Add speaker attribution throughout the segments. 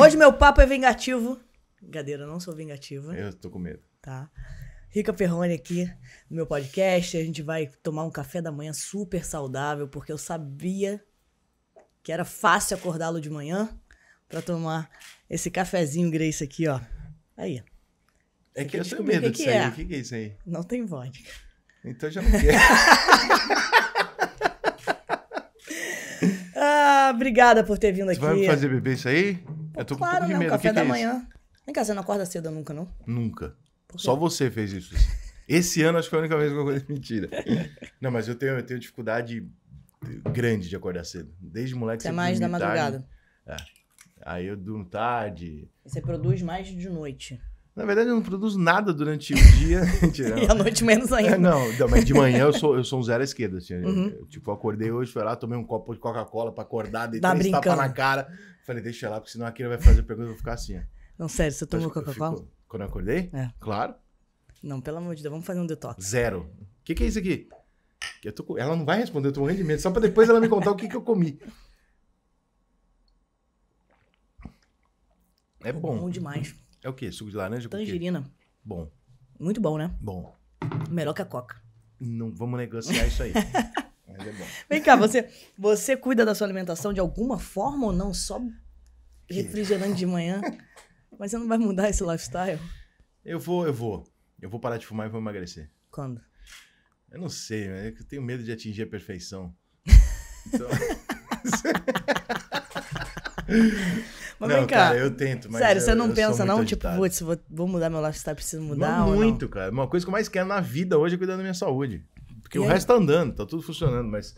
Speaker 1: Hoje meu papo é vingativo. Brincadeira, eu não sou vingativa.
Speaker 2: Eu tô com medo.
Speaker 1: Tá. Rica Perrone aqui no meu podcast. A gente vai tomar um café da manhã super saudável, porque eu sabia que era fácil acordá-lo de manhã para tomar esse cafezinho Grace aqui, ó. Aí. É que eu tenho medo que disso que é. aí. O que, que é isso aí? Não tem vodka. Então já não quero. ah, obrigada por ter vindo aqui. Vamos vai fazer
Speaker 2: beber isso aí? Pô, é eu tô claro, com um pouco de né? medo. Né? O café é da é manhã.
Speaker 1: Vem cá, você não acorda cedo nunca, não?
Speaker 2: Nunca. Só você fez isso. Esse ano acho que foi a única vez que eu acordei. Mentira. não, mas eu tenho, eu tenho dificuldade grande de acordar cedo. Desde moleque. Você é mais da madrugada. É. Aí eu durmo tarde.
Speaker 1: você produz mais de noite. Na verdade, eu não produzo nada durante o dia.
Speaker 2: e à noite menos ainda. É, não, não, mas de manhã eu sou, eu sou um zero à esquerda. Assim, uhum. eu, tipo, eu acordei hoje, fui lá, tomei um copo de Coca-Cola pra acordar, deitar tá três tapas na cara. Falei, deixa lá, porque senão a Kira vai fazer pergunta e vou ficar assim, ó.
Speaker 1: Não, sério, você tomou Coca-Cola?
Speaker 2: Quando eu acordei? É. Claro. Não, pelo amor de Deus, vamos fazer um detox. Zero. O que, que é isso aqui? Eu tô, com... ela não vai responder, eu tô morrendo de medo, só pra depois ela me contar o que, que eu comi. É bom. Bom demais. É o quê? Suco de laranja? Tangerina. Bom. Muito bom, né? Bom. Melhor que a coca. Não vamos negociar isso aí. Mas é bom.
Speaker 1: Vem cá, você, você cuida da sua alimentação de alguma forma ou não? Só refrigerante de manhã? Mas você não vai mudar esse lifestyle?
Speaker 2: Eu vou, eu vou. Eu vou parar de fumar e vou emagrecer. Quando? Eu não sei, é eu tenho medo de atingir a perfeição. Então... mas não, vem cá. Cara, eu tento, mas Sério, eu, você não pensa, não? Tipo, agitado. Tipo, putz, vou,
Speaker 1: vou mudar meu lifestyle, preciso mudar. Não, muito, não? cara.
Speaker 2: Uma coisa que eu mais quero na vida hoje é cuidar da minha saúde. Porque e o aí? resto tá andando, tá tudo funcionando, mas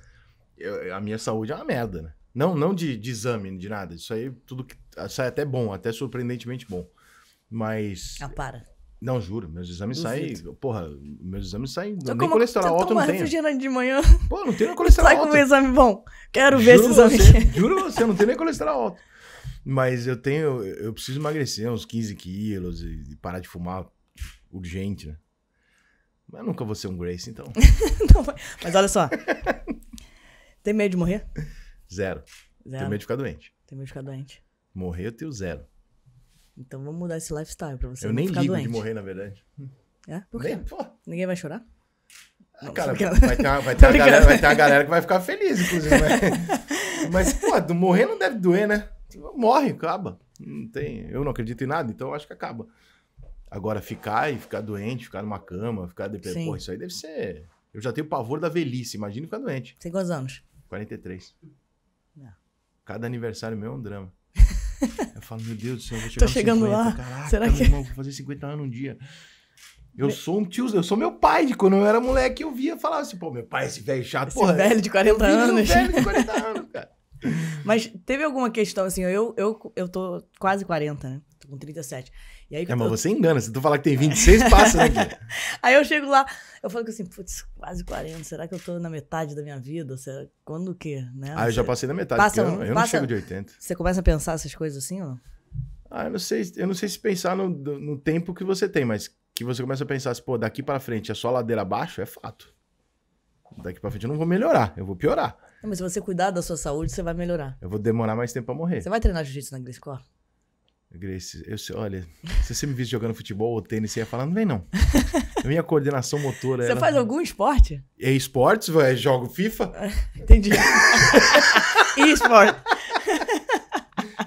Speaker 2: eu, a minha saúde é uma merda, né? Não, não de, de exame, de nada. Isso aí tudo que, sai é até bom, até surpreendentemente bom. Mas. Ah, para. Não, juro, meus exames saem. Porra, meus exames saem. nem como, colesterol alto não tem. Né?
Speaker 1: refrigerante de manhã. Pô, não tem nem colesterol alto. Sai com um exame bom. Quero ver juro esse exame. Você,
Speaker 2: juro você, não tem nem colesterol alto. Mas eu tenho. Eu preciso emagrecer uns 15 quilos e, e parar de fumar urgente, né? Mas nunca vou ser um Grace, então. não, mas olha só.
Speaker 1: Tem medo de morrer?
Speaker 2: Zero. zero. Tem medo de ficar doente.
Speaker 1: Tem medo de ficar doente.
Speaker 2: Morrer eu tenho zero.
Speaker 1: Então vamos mudar esse lifestyle pra você eu não ficar doente. Eu nem ligo de morrer, na verdade. É? Por quê? Nem, Ninguém vai chorar? Ah, não, cara, vai ter, uma, vai, ter galera, vai ter uma galera que vai ficar feliz, inclusive. Né? Mas, pô, morrer não deve doer, né? Morre, acaba.
Speaker 2: Não tem, eu não acredito em nada, então acho que acaba. Agora, ficar e ficar doente, ficar numa cama, ficar deprimido, porra, isso aí deve ser. Eu já tenho pavor da velhice, imagina ficar doente. Tem quantos anos? 43. Não. Cada aniversário meu é um drama. eu falo, meu Deus do céu, eu vou chegar Tô chegando 50. lá. Caraca, Será que... irmão, vou fazer 50 anos um dia. Eu sou um tio, eu sou meu pai. De quando eu era moleque, eu via falar assim, pô, meu pai, é esse velho chato, esse porra. Velho de 40 anos. velho de 40 anos, cara. Mas teve alguma questão, assim, eu, eu, eu tô
Speaker 1: quase 40, né? Tô com 37. E aí, é, mas você engana, se tu falar que tem 26, passa, né? aí eu chego lá, eu falo assim, putz, quase 40, será que eu tô na metade da minha vida? Será... Quando o quê? Né? Ah, eu já passei na metade, passa, eu, eu passa, não chego de 80. Você começa a pensar essas coisas assim, ó?
Speaker 2: Ah, eu não sei, eu não sei se pensar no, no tempo que você tem, mas que você começa a pensar assim, pô, daqui para frente é só ladeira abaixo, é fato. Daqui para frente eu não vou melhorar, eu vou piorar.
Speaker 1: Não, mas se você cuidar da sua saúde, você vai melhorar.
Speaker 2: Eu vou demorar mais tempo pra morrer. Você
Speaker 1: vai treinar jiu-jitsu na Grace Core?
Speaker 2: Grace, eu, olha, se você me visse jogando futebol ou tênis, você ia falar, não vem não. A minha coordenação motora... Você ela... faz
Speaker 1: algum esporte?
Speaker 2: É esportes, jogo FIFA.
Speaker 1: Entendi. e esporte.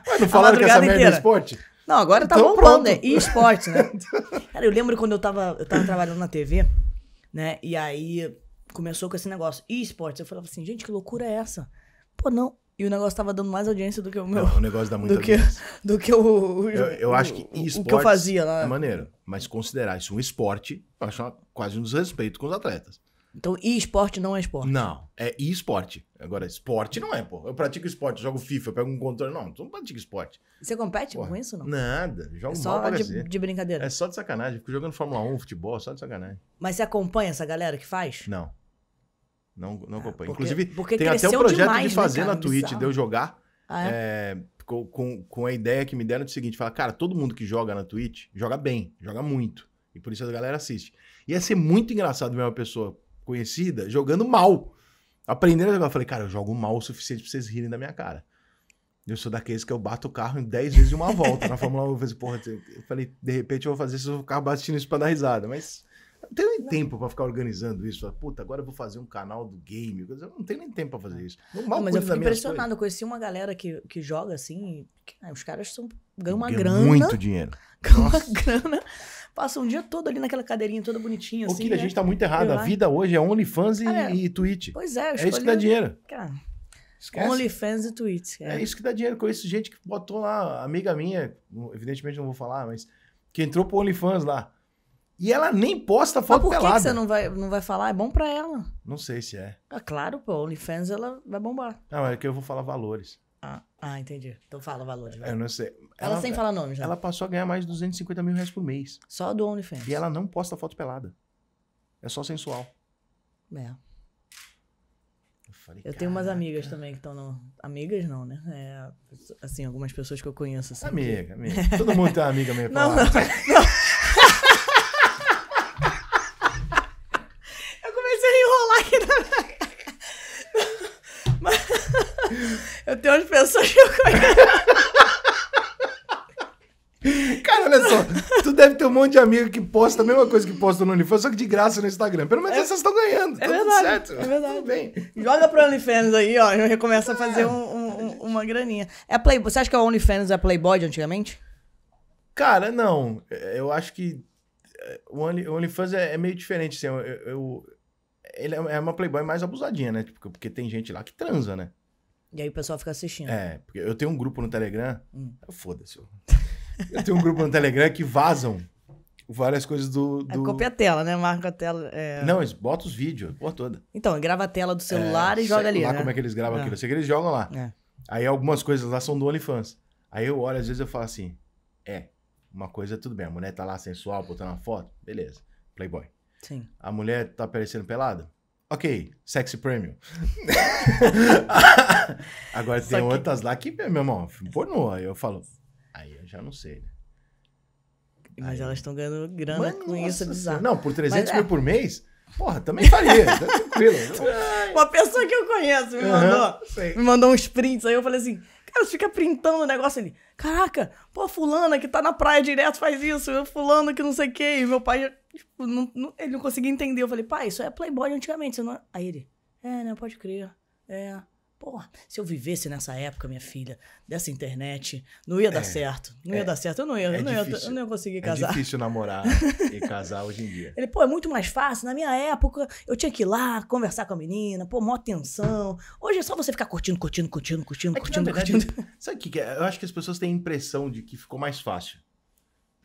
Speaker 1: Ué, não falaram que essa merda é inteira. é esporte? Não, agora tá então, bombando, né? E esporte, né? Cara, eu lembro quando eu tava, eu tava trabalhando na TV, né? E aí começou com esse negócio. E esportes. Eu falava assim, gente, que loucura é essa? Pô, não. E o negócio tava dando mais audiência do que o meu. Não, o negócio dá muito do que, audiência. Do que o. o eu, eu acho que esportes. O que eu fazia lá. É
Speaker 2: maneiro. Mas considerar isso um esporte, eu acho quase um desrespeito com os atletas. Então, e esporte não é esporte? Não, é e esporte. Agora, esporte não é, pô. Eu pratico esporte, eu jogo FIFA, eu pego um controle. Não, tu não pratica esporte. Você compete com isso, não? Nada, é jogo é só de, de, brincadeira. É só de sacanagem. Fico jogando Fórmula 1, futebol, é só de sacanagem. Mas você acompanha essa galera que faz? Não. Não, não é, acompanho. Porque, Inclusive, porque tem até um projeto demais, de né, fazer né, cara, na Twitch, bizarro. de eu jogar. Ah, é? É, com, com a ideia que me deram do é seguinte: fala, cara, todo mundo que joga na Twitch joga bem, joga muito. E por isso a galera assiste. Ia ser muito engraçado ver uma pessoa conhecida jogando mal. Aprendendo a jogar. Eu falei, cara, eu jogo mal o suficiente pra vocês rirem da minha cara. Eu sou daqueles que eu bato o carro em 10 vezes em uma volta. Na Fórmula 1 eu falei, porra, eu falei, de repente eu vou fazer se eu ficar batendo isso pra dar risada. Mas não tenho nem não. tempo para ficar organizando isso. Puta, agora eu vou fazer um canal do game. Eu não tenho nem tempo para fazer isso. Não, mal não, mas eu fico impressionado.
Speaker 1: Eu conheci uma galera que, que joga assim. Que, né, os caras são, ganham uma grana. Muito dinheiro. Ganham uma grana. Passam um dia todo ali naquela cadeirinha toda
Speaker 2: bonitinha. Assim, o que né? a gente tá muito errado. a vida hoje é OnlyFans e, é. e Twitch. Pois é. É isso que dá dinheiro. Cara, OnlyFans e Twitch. É. é. isso que dá dinheiro. Conheço gente que botou lá, amiga minha, evidentemente não vou falar, mas que entrou pro OnlyFans lá. E ela nem posta foto Mas por pelada. que você não
Speaker 1: vai, não vai falar? É bom pra ela.
Speaker 2: Não sei se é.
Speaker 1: Ah, claro, pô. OnlyFans
Speaker 2: ela vai bombar. Não, é que eu vou falar valores. Ah,
Speaker 1: ah entendi. Então
Speaker 2: fala valores. Vai. Eu não sei. Ela, ela sem falar nome já. Ela passou a ganhar mais de 250 mil reais por mês. Só do OnlyFans. E ela não posta foto pelada. É só sensual.
Speaker 1: É. Eu, falei, eu tenho umas amigas também que estão no. Amigas não, né? É, assim, algumas pessoas que eu conheço. Assim, amiga, que... amiga. Todo mundo tem uma amiga meio Não, não, não.
Speaker 2: Eu tenho umas pessoas que eu conheço. Cara, olha só, tu deve ter um monte de amigo que posta a mesma coisa que posta no OnlyFans, só que de graça no Instagram. Pelo menos é, essas estão ganhando. É tá verdade. certo. É
Speaker 1: verdade. Tudo bem.
Speaker 2: Joga pro OnlyFans
Speaker 1: aí, ó. Eu recomeço é. a fazer é. um, um, uma graninha. É Play... Você acha que é o OnlyFans é Playboy de
Speaker 2: antigamente? Cara, não. Eu acho que eh, o, OnlyFans é, é, meio diferente. Assim, eu, eu, ele é uma Playboy mais abusadinha, né? Porque, tipo, porque tem gente lá que transa, né?
Speaker 1: E aí o pessoal fica assistindo. É,
Speaker 2: porque eu tenho um grupo no Telegram. Hum. Ah, foda-se. Eu tenho um grupo no Telegram que vazam várias coisas do. do... É, copia
Speaker 1: a tela, né? Marca a tela. É... Não, eles
Speaker 2: botam os vídeos, por toda.
Speaker 1: Então, grava a tela do celular é, e joga ali. Lá né? como é que eles gravam é. aquilo. Eu sei que eles jogam lá. É.
Speaker 2: Aí algumas coisas lá são do OnlyFans. Aí eu olho, às vezes eu falo assim: é, uma coisa tudo bem. A mulher tá lá sensual, botando uma foto, beleza. Playboy. Sim. A mulher tá aparecendo pelada? Ok, sexy premium. Agora tem que... outras lá que, meu irmão, pornô. Aí eu falo, aí eu já não sei, né? Mas aí, elas estão ganhando grana com isso, é bizarro. Não, por 300 Mas, é. mil é... por mês? Porra, também faria, tá tranquilo.
Speaker 1: Uma pessoa que eu conheço me mandou, uhum, me mandou uns prints, aí eu falei assim, cara, você fica printando o negócio ali. Caraca, pô, fulana que tá na praia direto faz isso, fulano que não sei o quê, e meu pai Tipo, não, não, ele não conseguia entender. Eu falei, pai, isso é Playboy antigamente. Você não... É? Aí ele, é, né? Pode crer. É. Porra, se eu vivesse nessa época, minha filha, dessa internet, não ia é, dar certo. Não é, ia dar certo.
Speaker 2: Eu não ia, é eu, não ia eu não
Speaker 1: ia conseguir é casar. É difícil
Speaker 2: namorar e casar hoje em dia.
Speaker 1: Ele, pô, é muito mais fácil. Na minha época, eu tinha que ir lá, conversar com a menina, pô, mó atenção. Hoje é só você ficar curtindo, curtindo, curtindo, curtindo, é curtindo, verdade, curtindo.
Speaker 2: Sabe o que é? Eu acho que as pessoas têm a impressão de que ficou mais fácil.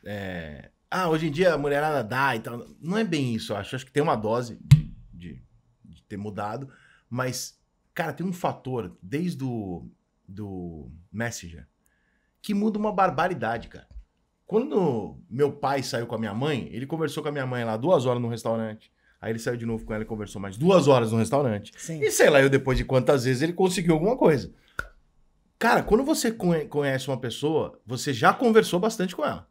Speaker 2: É, ah, hoje em dia a mulherada dá e tal. Não é bem isso, eu acho. acho que tem uma dose de, de, de, ter mudado, mas, cara, tem um fator desde o do Messenger que muda uma barbaridade, cara. Quando meu pai saiu com a minha mãe, ele conversou com a minha mãe lá duas horas no restaurante. Aí ele saiu de novo com ela e conversou mais duas horas no restaurante. Sim. E sei lá, eu depois de quantas vezes ele conseguiu alguma coisa. Cara, quando você conhece uma pessoa, você já conversou bastante com ela.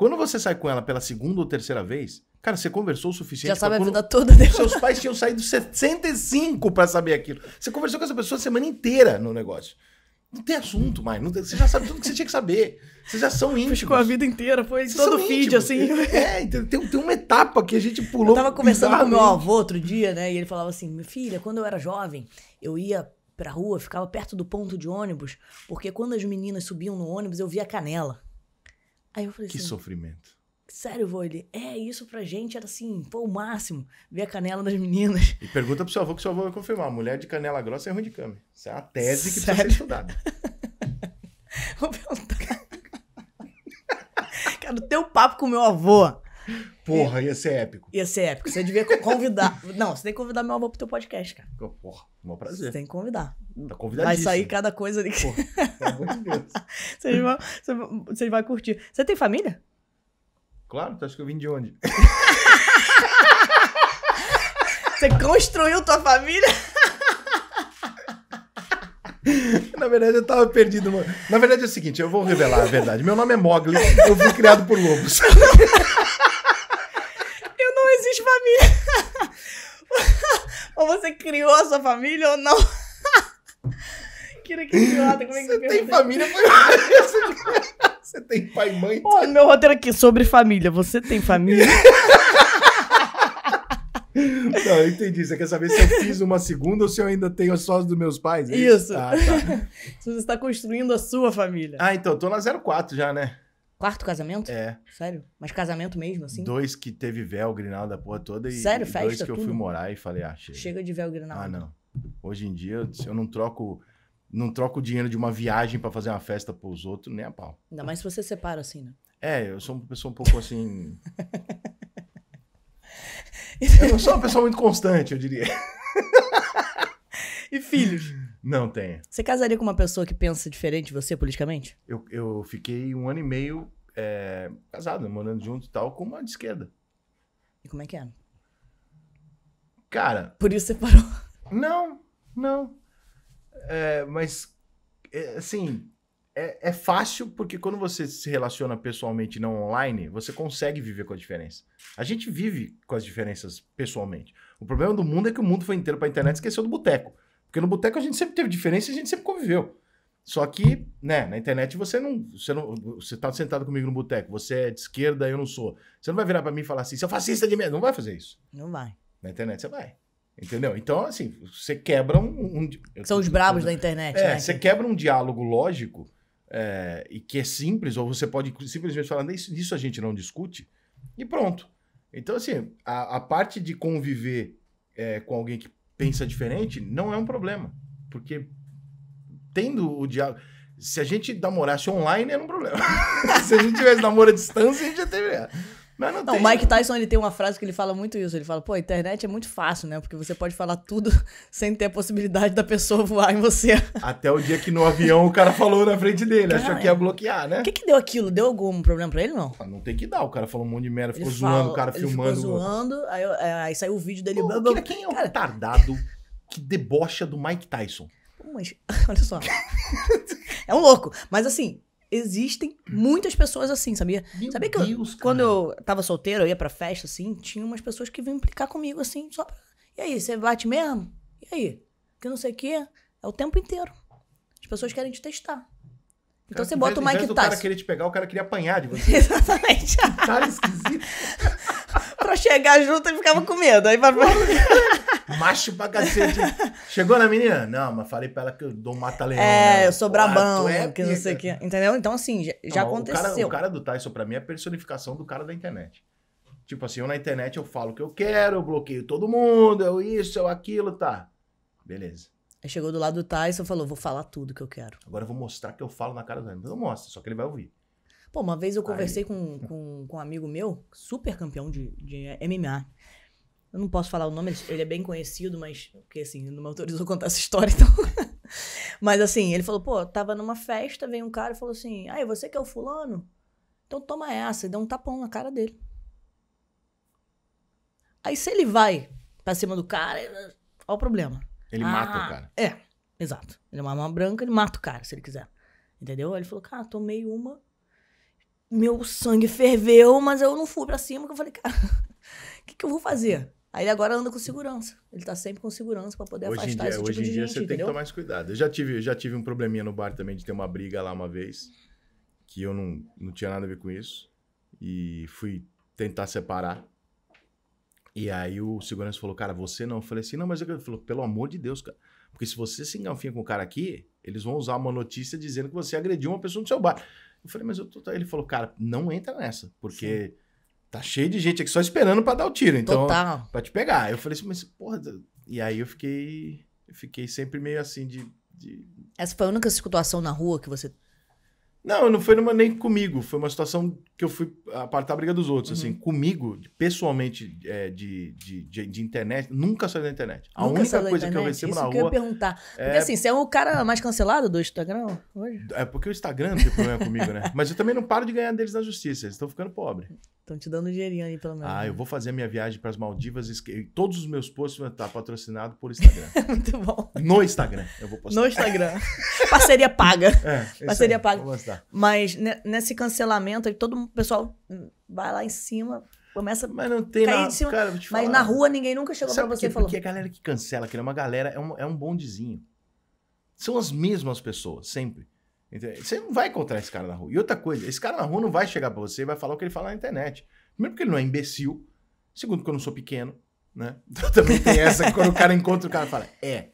Speaker 2: Quando você sai com ela pela segunda ou terceira vez, cara, você conversou o suficiente. Já sabe a vida toda dela. Seus pais tinham saído 65 para saber aquilo. Você conversou com essa pessoa a semana inteira no negócio. Não tem assunto mais. Tem, você já sabe tudo que você tinha que saber. Vocês já são íntimos. com a vida inteira, foi Vocês todo feed, íntimos. assim. É, é então tem, tem uma etapa que a gente pulou. Eu tava conversando com meu avô
Speaker 1: outro dia, né? E ele falava assim: minha filha, quando eu era jovem, eu ia pra rua, ficava perto do ponto de ônibus, porque quando as meninas subiam no ônibus, eu via canela. Aí eu falei que assim.
Speaker 2: sofrimento.
Speaker 1: Sério, vô, ele, é, isso pra gente era assim, pô, o máximo, ver a canela das meninas.
Speaker 2: E pergunta pro seu avô, que seu avô vai confirmar, mulher de canela grossa é ruim de cama. Isso é uma tese que Sério? precisa ser estudada. Vou perguntar.
Speaker 1: Cara, o teu papo com meu avô Porra, ia ser épico. Ia ser épico. Você devia convidar. Não, você tem que convidar meu avô pro teu podcast, cara.
Speaker 2: Porra, meu prazer. Você tem que convidar. Tá convidadíssimo. Vai sair
Speaker 1: cada coisa ali. Porra, pelo amor de Deus. Você vai, curtir. Você tem família?
Speaker 2: Claro, tu acha que eu vim de onde?
Speaker 1: Você construiu tua família?
Speaker 2: Na verdade, eu tava perdido, mano. Na verdade é o seguinte, eu vou revelar a verdade. Meu nome é Mogli, eu fui criado por lobos.
Speaker 1: ou você criou a sua família ou não. que idiota, como é que Você tem família, Você tem pai e mãe? Pô, meu roteiro aqui sobre família. Você tem família?
Speaker 2: Não, eu entendi. Você quer saber se eu fiz uma segunda ou se eu ainda tenho as sós dos meus pais? É isso. isso. Ah, tá. Se você está construindo a sua família. Ah, então, tô na 04 já,
Speaker 1: né? Quarto casamento? É. Sério? Mas casamento mesmo, assim?
Speaker 2: Dois que teve véu, grinalda, porra toda. E, Sério, festa, dois que tudo? eu fui morar e falei, ah, chega. Chega
Speaker 1: de véu, grinalda. Ah, não.
Speaker 2: Hoje em dia, eu não troco não troco o dinheiro de uma viagem para fazer uma festa pros outros, nem a pau.
Speaker 1: Ainda mais se você separa, assim, né?
Speaker 2: É, eu sou uma pessoa um pouco assim... eu não sou uma pessoa muito constante, eu diria. e filhos? Não tenho.
Speaker 1: Você casaria com uma pessoa que pensa diferente de você politicamente?
Speaker 2: Eu, eu fiquei um ano e meio é, casado, morando junto e tal, com uma de esquerda. E como é que é? Cara. Por isso você parou. Não, não. É, mas, é, assim, é, é, fácil porque quando você se relaciona pessoalmente e não online, você consegue viver com a diferença. A gente vive com as diferenças pessoalmente. O problema do mundo é que o mundo foi inteiro pra internet e esqueceu do boteco. Porque no boteco a gente sempre teve diferença e a gente sempre conviveu. Só que, né, na internet você não. Você, não, você tá sentado comigo no boteco, você é de esquerda, eu não sou. Você não vai virar para mim e falar assim, é fascista de merda. Não vai fazer isso. Não vai. Na internet você vai. Entendeu? Então, assim, você quebra um. um São os bravos da internet. É, né? você quebra um diálogo lógico é, e que é simples, ou você pode simplesmente falar, isso, isso a gente não discute, e pronto. Então, assim, a, a parte de conviver é, com alguém que pensa diferente, não é um problema. Porque tendo o diálogo. Se a gente namorasse online, era um problema. se a gente tivesse namoro à distância, a gente já teria. Mas não, não tem... O Mike né?
Speaker 1: Tyson ele tem uma frase que ele fala muito isso. Ele fala, pô, a internet é muito fácil, né? Porque você pode falar tudo sem ter a possibilidade da pessoa
Speaker 2: voar em você. Até o dia que no avião o cara falou na frente dele, achou que ia bloquear, né? O que, que deu aquilo? Deu algum problema pra ele, não? Ah, não tem que dar. O cara falou um monte de merda, ficou ele zoando, o cara filmando. Ficou zoando, aí, é, aí, saiu o vídeo dele. Pô, blá, blá, quem é o cara... retardado que debocha do Mike Tyson?
Speaker 1: Mas, olha só. é um louco. Mas assim, existem hum. muitas pessoas assim, sabia? Meu sabia que eu, quando eu tava solteiro, eu ia pra festa, assim, tinha umas pessoas que vinham implicar comigo, assim, só pra... E aí, você bate mesmo? E aí? Que não sei o quê. É o tempo inteiro. As pessoas querem te testar.
Speaker 2: Então cara, você bota o Mike Tyson. O cara queria te pegar, o cara queria apanhar de você.
Speaker 1: Exatamente. Que
Speaker 2: cara esquisito
Speaker 1: pra chegar junto, ele ficava com medo. Aí pra...
Speaker 2: Macho pra cacete. Chegou na menina? Não, mas falei pra ela que eu dou um mata-leão. É, né? eu sou brabão, ah, é que não sei o que.
Speaker 1: Entendeu? Então, assim, já, já aconteceu. O cara,
Speaker 2: o cara do Tyson, pra mim, é a personificação do cara da internet. Tipo assim, eu na internet eu falo o que eu quero, eu bloqueio todo mundo, eu isso, eu aquilo, tá. Beleza. Aí chegou do lado do Tyson e falou: vou falar tudo que eu quero. Agora eu vou mostrar que eu falo na cara dele. Então, eu mostro, só que ele vai ouvir.
Speaker 1: Pô, uma vez eu conversei com, com, com um amigo meu, super campeão de, de MMA. Eu não posso falar o nome, ele é bem conhecido, mas. Porque assim, não me autorizou contar essa história, então. mas assim, ele falou, pô, tava numa festa, veio um cara e falou assim: aí, você que é o fulano? Então toma essa, e dá um tapão na cara dele. Aí se ele vai pra cima do cara, olha o problema.
Speaker 2: Ele ah, mata o ah, cara.
Speaker 1: É, exato. Ele é uma arma branca, ele mata o cara, se ele quiser. Entendeu? Aí ele falou, cara, tomei uma, meu sangue ferveu, mas eu não fui para cima, que eu falei, cara, o que, que, eu vou fazer? Aí ele agora anda com segurança. Ele tá sempre com segurança para poder hoje afastar dia, esse tipo de Hoje em dia você entendeu? tem que tomar mais
Speaker 2: cuidado. Eu já tive, já tive um probleminha no bar também de ter uma briga lá uma vez, que eu não, não tinha nada a ver com isso. E fui tentar separar. E aí o segurança falou, cara, você não. Eu falei assim, não, mas ele falou, pelo amor de Deus, cara. Porque se você se engalfinha com o cara aqui, eles vão usar uma notícia dizendo que você agrediu uma pessoa no seu bar. Eu falei, mas eu tô. Tá", ele falou, cara, não entra nessa, porque Sim. tá cheio de gente aqui só esperando para dar o tiro, então. Total. Pra te pegar. Eu falei assim, mas porra. E aí eu fiquei. Eu fiquei sempre meio assim de, de.
Speaker 1: Essa foi a única situação na rua que você
Speaker 2: não, não foi numa, nem comigo. Foi uma situação que eu fui apartar a briga dos outros. Assim. Uhum. Assim, comigo, pessoalmente, é, de, de, de, de, internet, nunca saiu da internet. A nunca única coisa que eu recebo Isso na rua. eu
Speaker 1: perguntar. É... Porque assim, você é o cara mais cancelado do Instagram hoje?
Speaker 2: É porque o Instagram tem problema comigo, né? Mas eu também não paro de ganhar deles na justiça. Eles estão ficando pobres. Estão te dando dinheirinho aí, pelo menos. Ah, eu né? vou fazer a minha viagem para as Maldivas. todos os meus posts vão estar patrocinados por Instagram. Muito bom. No Instagram. Eu vou postar. No Instagram. Parceria paga. É, Parceria aí, paga tá.
Speaker 1: Mas nesse cancelamento, todo o pessoal vai lá em cima, começa mas não tem cair na, cima. Cara, mas na rua ninguém nunca chegou Sabe pra você e falou. Porque a galera
Speaker 2: que cancela, que é uma galera, é um, é um bondezinho. São as mesmas pessoas, sempre. Você não vai encontrar esse cara na rua. E outra coisa, esse cara na rua não vai chegar pra você e vai falar o que ele fala na internet. Primeiro porque ele não é imbecil. Segundo, porque eu não sou pequeno, né? Então, também tem essa, quando o cara encontra o cara fala, é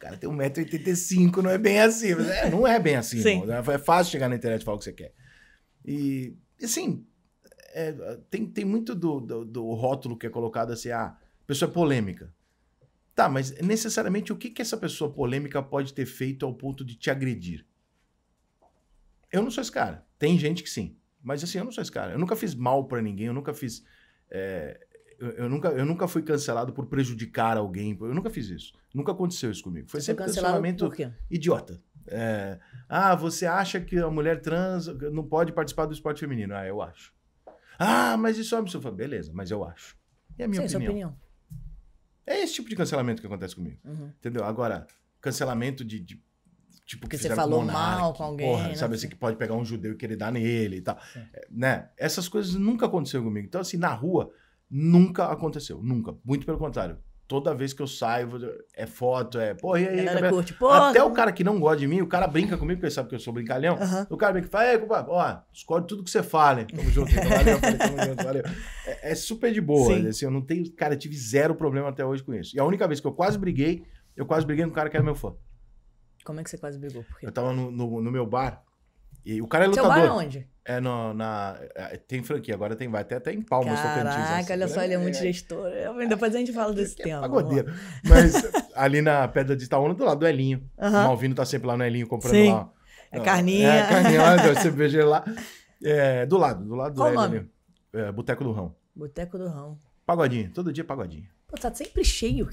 Speaker 2: cara tem 1,85m, não é bem assim. Mas é, não é bem assim, é, é fácil chegar na internet e falar o que você quer. E, assim, é, tem, tem muito do, do, do, rótulo que é colocado assim, ah, a pessoa é polêmica. Tá, mas necessariamente o que, que essa pessoa polêmica pode ter feito ao ponto de te agredir? Eu não sou esse cara. Tem gente que sim. Mas assim, eu não sou esse cara. Eu nunca fiz mal para ninguém, eu nunca fiz... É, eu, nunca, eu nunca fui cancelado por prejudicar alguém. Eu nunca fiz isso. Nunca aconteceu isso comigo. Foi sempre cancelamento idiota. É, ah, você acha que a mulher trans não pode participar do esporte feminino? Ah, eu acho. Ah, mas isso é um absurdo. Beleza, mas eu acho. E a minha Sim, é opinião? opinião? É esse tipo de cancelamento que acontece comigo. Uhum. Entendeu? Agora, cancelamento de, de Tipo, Porque você falou monarque, mal com alguém. Porra, né? sabe assim, que pode pegar um judeu e querer dar nele e tal. É. Né? Essas coisas nunca aconteceram comigo. Então, assim, na rua, Nunca aconteceu, nunca. Muito pelo contrário. Toda vez que eu saio, é foto, é. Porra, e aí, cabelo... curte, Até o né? cara que não gosta de mim, o cara brinca comigo, porque ele sabe que eu sou brincalhão. Uhum. O cara brinca que fala, ei, ó, escolhe tudo que você fala, Tamo junto, valeu, falei, tamo junto, valeu. É, é super de boa, Sim. assim, eu não tenho. Cara, eu tive zero problema até hoje com isso. E a única vez que eu quase briguei, eu quase briguei com um cara que era meu fã.
Speaker 1: Como é que você quase brigou?
Speaker 2: Eu tava no, no, no meu bar, e o cara é lutador. Seu bar onde? É no, na. É, tem franquia, agora tem, vai até, até em Palmas Tocantins. Caraca, assim, olha né? só, ele é, muito é. gestor. depois a gente fala desse é tema. Pagodeiro. Mas ali na Pedra de Itaúna, do lado do Elinho. O Malvino tá sempre lá no Elinho comprando Sim. lá. É carninha. É, carninha lá, cerveja lá. É, do lado, do lado Qual do Elinho. É, Boteco do Rão.
Speaker 1: Boteco do Rão.
Speaker 2: Pagodinho, todo dia pagodinho.
Speaker 1: Pô, tá sempre cheio,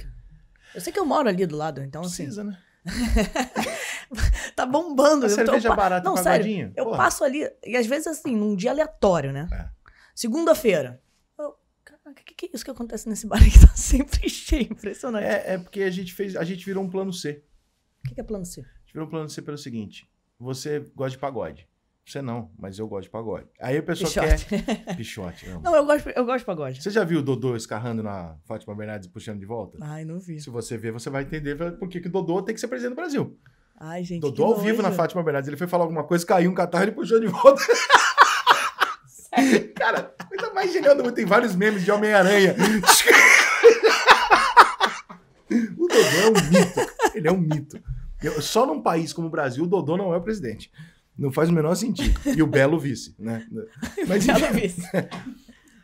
Speaker 1: Eu sei que eu moro ali do lado, então Precisa, assim. Precisa, né? tá
Speaker 2: bombando. A eu cerveja é barata não, sério, Eu Porra. passo
Speaker 1: ali, e às vezes assim, num dia aleatório, né? É. Segunda-feira. Caraca, o que, que é isso que acontece nesse bar que tá sempre cheio?
Speaker 2: Impressionante. É, é, porque a gente fez. A gente virou um plano C.
Speaker 1: O que, que é plano C? A
Speaker 2: gente virou um plano C pelo seguinte: você gosta de pagode. Você não, mas eu gosto de pagode. Aí a pessoa Pichote. quer. Pichote. Não,
Speaker 1: eu gosto, eu gosto de pagode. Você
Speaker 2: já viu o Dodô escarrando na Fátima Bernardes e puxando de volta? Ai, não vi. Se você ver, você vai entender por que, que o Dodô tem que ser presidente do Brasil. Ai, gente. Dodô ao vivo na Fátima Bernardes. Ele foi falar alguma coisa, caiu um catarro, ele puxou de volta. Sério? Cara, coisa tá mais genial Tem vários memes de Homem-Aranha. o Dodô é um mito. Ele é um mito. Só num país como o Brasil, o Dodô não é o presidente. Não faz o menor sentido. E o Belo vice, né? Mas, o Belo vice.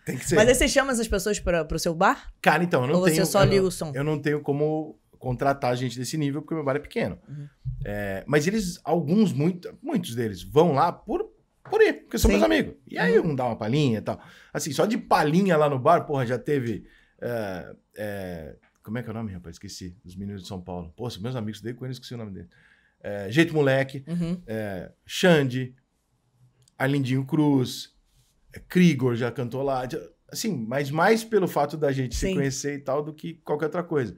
Speaker 2: Tem que ser. Mas aí você
Speaker 1: chama essas pessoas para o seu
Speaker 2: bar? Cara, então, eu não Ou tenho. Ou você só liga o som? Eu não tenho como contratar gente desse nível porque o meu bar é pequeno. Uhum. É, mas eles, alguns, muito, muitos deles vão lá por, por ir, porque são Sim. meus amigos. E aí uhum. um dá uma palhinha e tal. Assim, só de palhinha lá no bar, porra, já teve. É, é, como é que é o nome, rapaz? Esqueci. Dos meninos de São Paulo. Poxa, meus amigos, dei com eles, esqueci o nome dele. É, Jeito Moleque, uhum. É, Xande, Arlindinho Cruz, é, Krigor já cantou lá. Assim, mas mais pelo fato da gente Sim. se conhecer e tal do que qualquer outra coisa.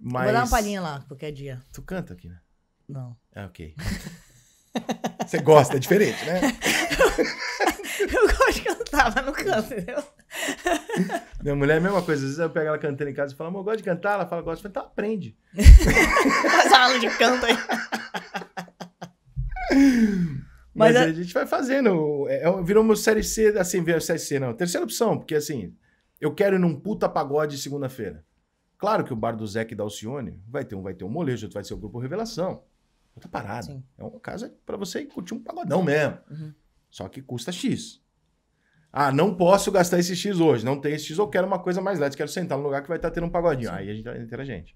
Speaker 2: Mas... Vou dar uma palhinha
Speaker 1: lá, qualquer dia.
Speaker 2: Tu canta aqui, né? Não. Ah, ok. Você gosta, é diferente, né?
Speaker 1: eu gosto de cantar, mas não canto, entendeu?
Speaker 2: Minha mulher é a mesma coisa. Às vezes eu pego ela cantando em casa e falo, amor, eu gosto de cantar. Ela fala, gosto. Eu falo, então aprende. Faz aula de canto aí. Mas, mas a... a... É- gente vai fazendo. É, é, virou uma série C, assim, veio série C, não. Terceira opção, porque assim, eu quero ir num puta pagode segunda-feira. Claro que o bar do Zeca e da Alcione vai ter um, vai ter um molejo, outro vai ser o grupo Revelação. Outra parada. Sim. É um caso para você curtir um pagodão mesmo. Uhum. Só que custa X. Ah, não posso gastar esse X hoje, não tem esse X, ou quero uma coisa mais leve, quero sentar num lugar que vai estar tá tendo um pagodinho. Sim. Aí a gente tá entra a gente.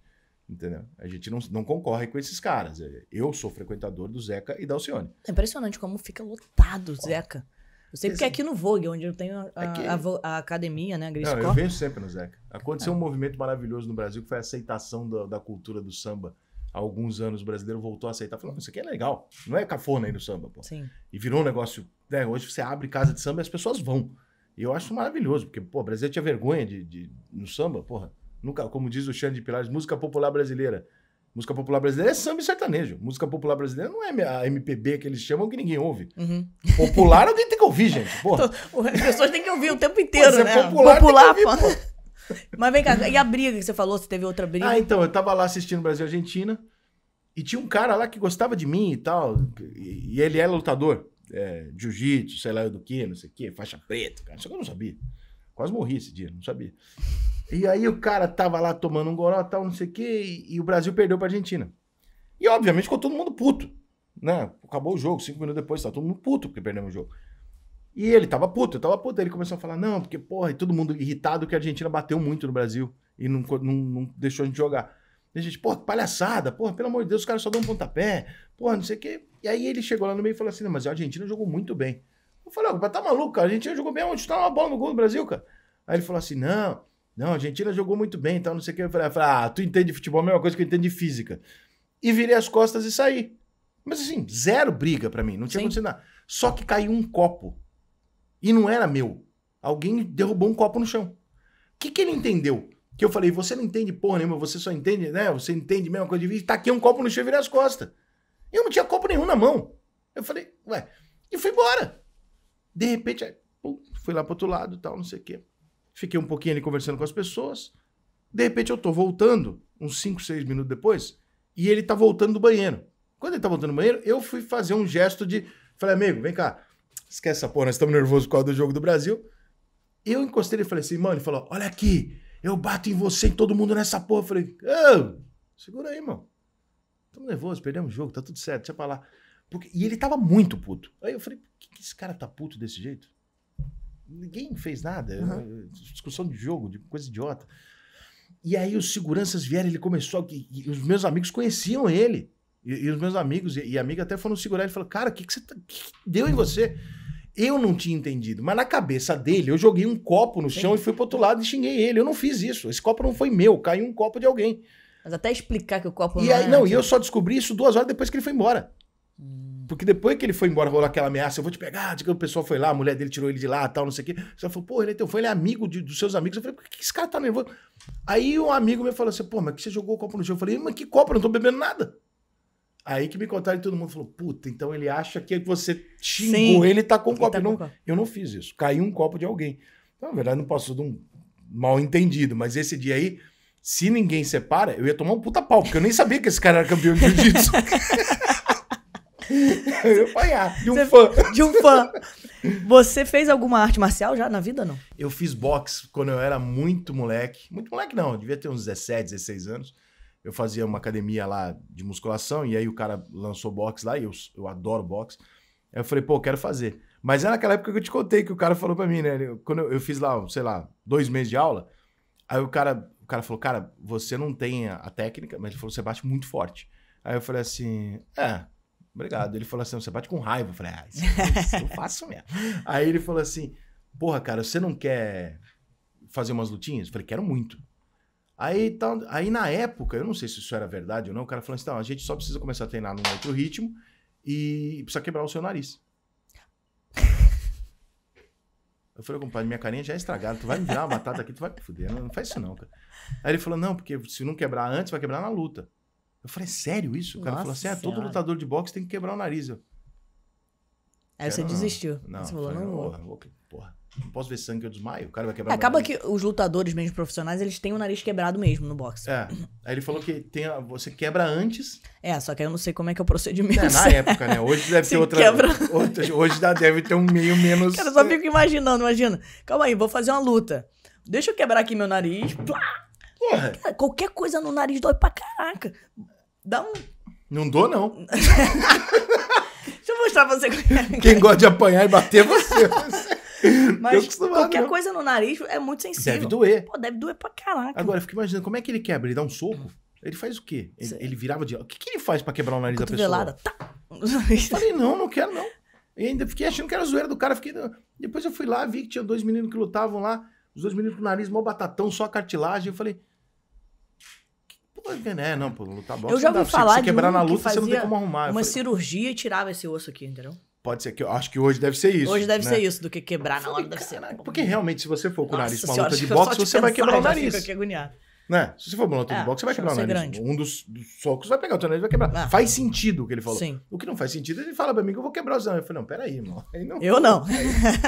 Speaker 2: Entendeu? A gente não, não concorre com esses caras. Eu sou frequentador do Zeca e da Alcione.
Speaker 1: É impressionante como fica lotado o Zeca. Eu sei porque aqui no Vogue, onde eu tenho a, a, a, a academia, né? A Grace Não, Corp. eu venho sempre
Speaker 2: no Zeca. Aconteceu é. um movimento maravilhoso no Brasil, que foi a aceitação da, da cultura do samba. Há alguns anos o brasileiro voltou a aceitar, falou, isso aqui é legal, não é cafona aí no samba, pô. Sim. E virou um negócio, né? Hoje você abre casa de samba e as pessoas vão. E eu acho maravilhoso, porque, pô, o brasileiro tinha vergonha de, de, no samba, porra. Nunca, como diz o Xande de Pilares, música popular brasileira. Música popular brasileira é samba e sertanejo. Música popular brasileira não é a MPB que eles chamam que ninguém ouve. Uhum. Popular alguém tem que ouvir, gente. Porra.
Speaker 1: As pessoas têm que ouvir o tempo inteiro, Pô, é né? popular, popular ouvir,
Speaker 2: pô. Mas vem cá, e a briga que você falou? Você teve outra briga? Ah, então, eu tava lá assistindo Brasil e Argentina e tinha um cara lá que gostava de mim e tal. E ele era é lutador. É, Jiu-jitsu, sei lá do que, não sei o que, faixa preta, cara. Só que eu não sabia. Quase morri esse dia, não sabia. E aí o cara tava lá tomando um goró, tal, não sei o quê, e, e o Brasil perdeu pra Argentina. E obviamente ficou todo mundo puto, né? Acabou o jogo, cinco minutos depois, tá todo mundo puto porque perdemos o jogo. E ele tava puto, eu tava puto. Ele começou a falar, não, porque, porra, e todo mundo irritado que a Argentina bateu muito no Brasil e não, não, não deixou a gente jogar. E a gente, porra, que palhaçada, porra, pelo amor de Deus, os caras só dão um pontapé, porra, não sei o quê. E aí ele chegou lá no meio e falou assim, mas a Argentina jogou muito bem Eu falei, ah, tá maluco, cara, a Argentina jogou bem, onde tá uma bola no gol do Brasil, cara? Aí ele falou assim, não, não, a Argentina jogou muito bem, então não sei o que. Eu falei, ah, tu entende de futebol, a mesma coisa que eu entendo de física. E virei as costas e saí. Mas assim, zero briga para mim, não tinha Sim. acontecido nada. Só que caiu um copo. E não era meu. Alguém derrubou um copo no chão. O que, que ele entendeu? Que eu falei, você não entende porra nenhuma, você só entende, né? Você entende mesma coisa de vídeo. Taquei tá um copo no chão e virei as costas. Eu não tinha copo nenhum na mão. Eu falei, ué. E fui embora. De repente, aí, pum, fui lá pro outro lado tal, não sei o quê fiquei um pouquinho ali conversando com as pessoas. De repente eu tô voltando, uns 5, 6 minutos depois, e ele tá voltando do banheiro. Quando ele tá voltando do banheiro, eu fui fazer um gesto de. Falei, amigo, vem cá. Esquece essa porra, nós estamos nervosos por causa do jogo do Brasil. Eu encostei e falei assim, mano, ele falou: olha aqui, eu bato em você e todo mundo nessa porra. Eu falei, oh, segura aí, irmão. Estamos nervosos, perdemos o jogo, tá tudo certo, deixa pra lá. Porque... E ele tava muito puto. Aí eu falei, por que, que esse cara tá puto desse jeito? Ninguém fez nada. Uhum. Discussão de jogo, de coisa idiota. E aí os seguranças vieram, ele começou. E, e os meus amigos conheciam ele. E, e os meus amigos e, e amiga até foram segurar ele e falaram: Cara, o que, que, tá, que, deu em você? Eu não tinha entendido, mas na cabeça dele, eu joguei um copo no chão e fui pro outro lado e xinguei ele. Eu não fiz isso. Esse copo não foi meu, caiu um copo de alguém. Mas
Speaker 1: até explicar que o copo e não aí, é. Não, e eu só
Speaker 2: descobri isso duas horas depois que ele foi embora. Hum. Porque depois que ele foi embora, rolou aquela ameaça, eu vou te pegar, que o pessoal foi lá, a mulher dele tirou ele de lá, tal, não sei o quê. Você falou, pô, ele é teu fã, ele é amigo de, dos seus amigos. Eu falei, por que esse cara tá nervoso? Aí um amigo me falou assim, pô, mas que você jogou o copo no chão? Eu falei, mas que copo, eu não tô bebendo nada. Aí que me contaram e todo mundo falou, puta, então ele acha que você xingou Sim, ele tá com tá copo. Tá com não, copo. eu não fiz isso, caiu um copo de alguém. Então, na verdade, não posso de um mal entendido, mas esse dia aí, se ninguém separa, eu ia tomar um puta pau, porque eu nem sabia que esse cara era campeão de jiu-jitsu. Eu apanhar de um Você, fã. De um fã. Você fez alguma arte marcial já na vida, não? Eu fiz boxe quando eu era muito moleque. Muito moleque não, devia ter uns 17, 16 anos. Eu fazia uma academia lá de musculação e aí o cara lançou boxe lá e eu, eu adoro boxe. Aí eu falei, pô, quero fazer. Mas é naquela época que eu te contei que o cara falou para mim, né? Quando eu, eu fiz lá, sei lá, dois meses de aula, aí o cara, o cara falou, cara, você não tem a, a técnica, mas ele falou, você bate muito forte. Aí eu falei assim, é, Obrigado. Ele falou assim: você bate com raiva. Eu falei, ah, isso, isso eu faço mesmo. Aí ele falou assim: porra, cara, você não quer fazer umas lutinhas? Eu falei, quero muito. Aí, tá, aí na época, eu não sei se isso era verdade ou não, o cara falou assim: a gente só precisa começar a treinar num outro ritmo e precisa quebrar o seu nariz. Eu falei, compadre, minha carinha já é estragada, tu vai me virar uma batata aqui, tu vai me fuder, não, não faz isso não, cara. Aí ele falou, não, porque se não quebrar antes, vai quebrar na luta. Eu falei, é sério isso? O cara Nossa falou assim: é, todo lutador de boxe tem que quebrar o nariz. Eu, Aí você não, desistiu. Não, você falou, falei, não, vou. Porra, porra, não posso ver sangue, eu desmaio. O cara vai quebrar é, Acaba que
Speaker 1: os lutadores mesmo profissionais, eles têm o nariz quebrado mesmo no boxe.
Speaker 2: É. Aí ele falou que tem a, você quebra antes.
Speaker 1: É, só que eu não sei como é que é o procedimento. É, na época, né? Hoje deve ter outra, quebra...
Speaker 2: outra. Hoje deve ter um meio menos. Cara, eu só é.
Speaker 1: fico imaginando, imagina. Calma aí, vou fazer uma luta. Deixa eu quebrar aqui meu nariz. Plá! Porra. Cara, qualquer coisa no nariz dói pra caraca. Dá um.
Speaker 2: Não dou, não.
Speaker 1: Deixa eu mostrar pra você. É Quem é. gosta
Speaker 2: de apanhar e bater é você.
Speaker 1: É Mas qualquer não. coisa no nariz é muito sensível. Deve doer. Pô, deve doer pra caraca. Agora,
Speaker 2: eu fico imaginando, como é que ele quebra? Ele dá um soco? Ele faz o quê? Ele, ele virava de... O que, que ele faz pra quebrar o nariz da pessoa? Tá. falei, não, não quero não. E ainda fiquei achando que era zoeira do cara. Fiquei... Depois eu fui lá, vi que tinha dois meninos que lutavam lá. Os dois meninos com o nariz mó batatão, só a cartilagem. Eu falei né? não, pô, lutar tá boxe. Eu já ouvi falar você, de quebrar um na luta, você não tem como
Speaker 1: arrumar. Uma falei, cirurgia e tirava esse osso aqui, entendeu?
Speaker 2: Pode ser que eu acho que hoje deve ser isso. Hoje deve né? ser
Speaker 1: isso, do que quebrar na hora deve ser.
Speaker 2: Porque realmente, se você for com o nariz pra luta de boxe, você vai quebrar o nariz. Né? Se você for uma luta é, de boxe, você vai quebrar o nariz. Grande. Um dos, dos, socos vai pegar o teu nariz vai quebrar. Ah. Faz sentido o que ele falou. Sim. O que não faz sentido, ele fala pra mim que eu vou quebrar os dentes. Eu falei, não, peraí, irmão. Aí não, eu não.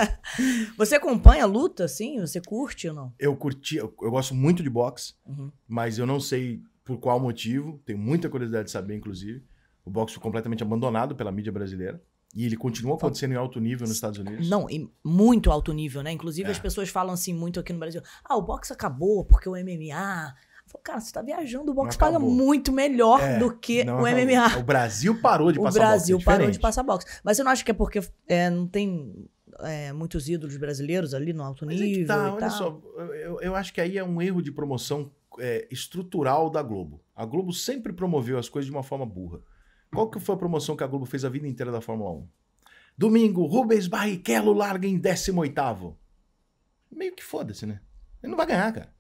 Speaker 1: você acompanha a luta, assim? Você curte ou não?
Speaker 2: Eu curti, eu, eu gosto muito de boxe, uhum. mas eu não sei por qual motivo, tenho muita curiosidade de saber, inclusive. O boxe foi completamente abandonado pela mídia brasileira. E ele continua acontecendo em alto nível nos Estados Unidos? Não,
Speaker 1: em muito alto nível, né? Inclusive é. as pessoas falam assim muito aqui no Brasil: ah, o boxe acabou porque o MMA. cara, você tá viajando, o boxe paga muito melhor é, do que não, o MMA. O Brasil parou de o passar Brasil boxe. O é Brasil parou de passar boxe. Mas você não acha que é porque é, não tem é, muitos ídolos brasileiros ali no alto Mas é nível. tá, olha só,
Speaker 2: eu, eu, acho que aí é um erro de promoção é, estrutural da Globo. A Globo sempre promoveu as coisas de uma forma burra. Qual que foi a promoção que a Globo fez a vida inteira da Fórmula 1? Domingo, Rubens Barrichello larga em 18 Meio que foda-se, né? Ele não vai ganhar, cara.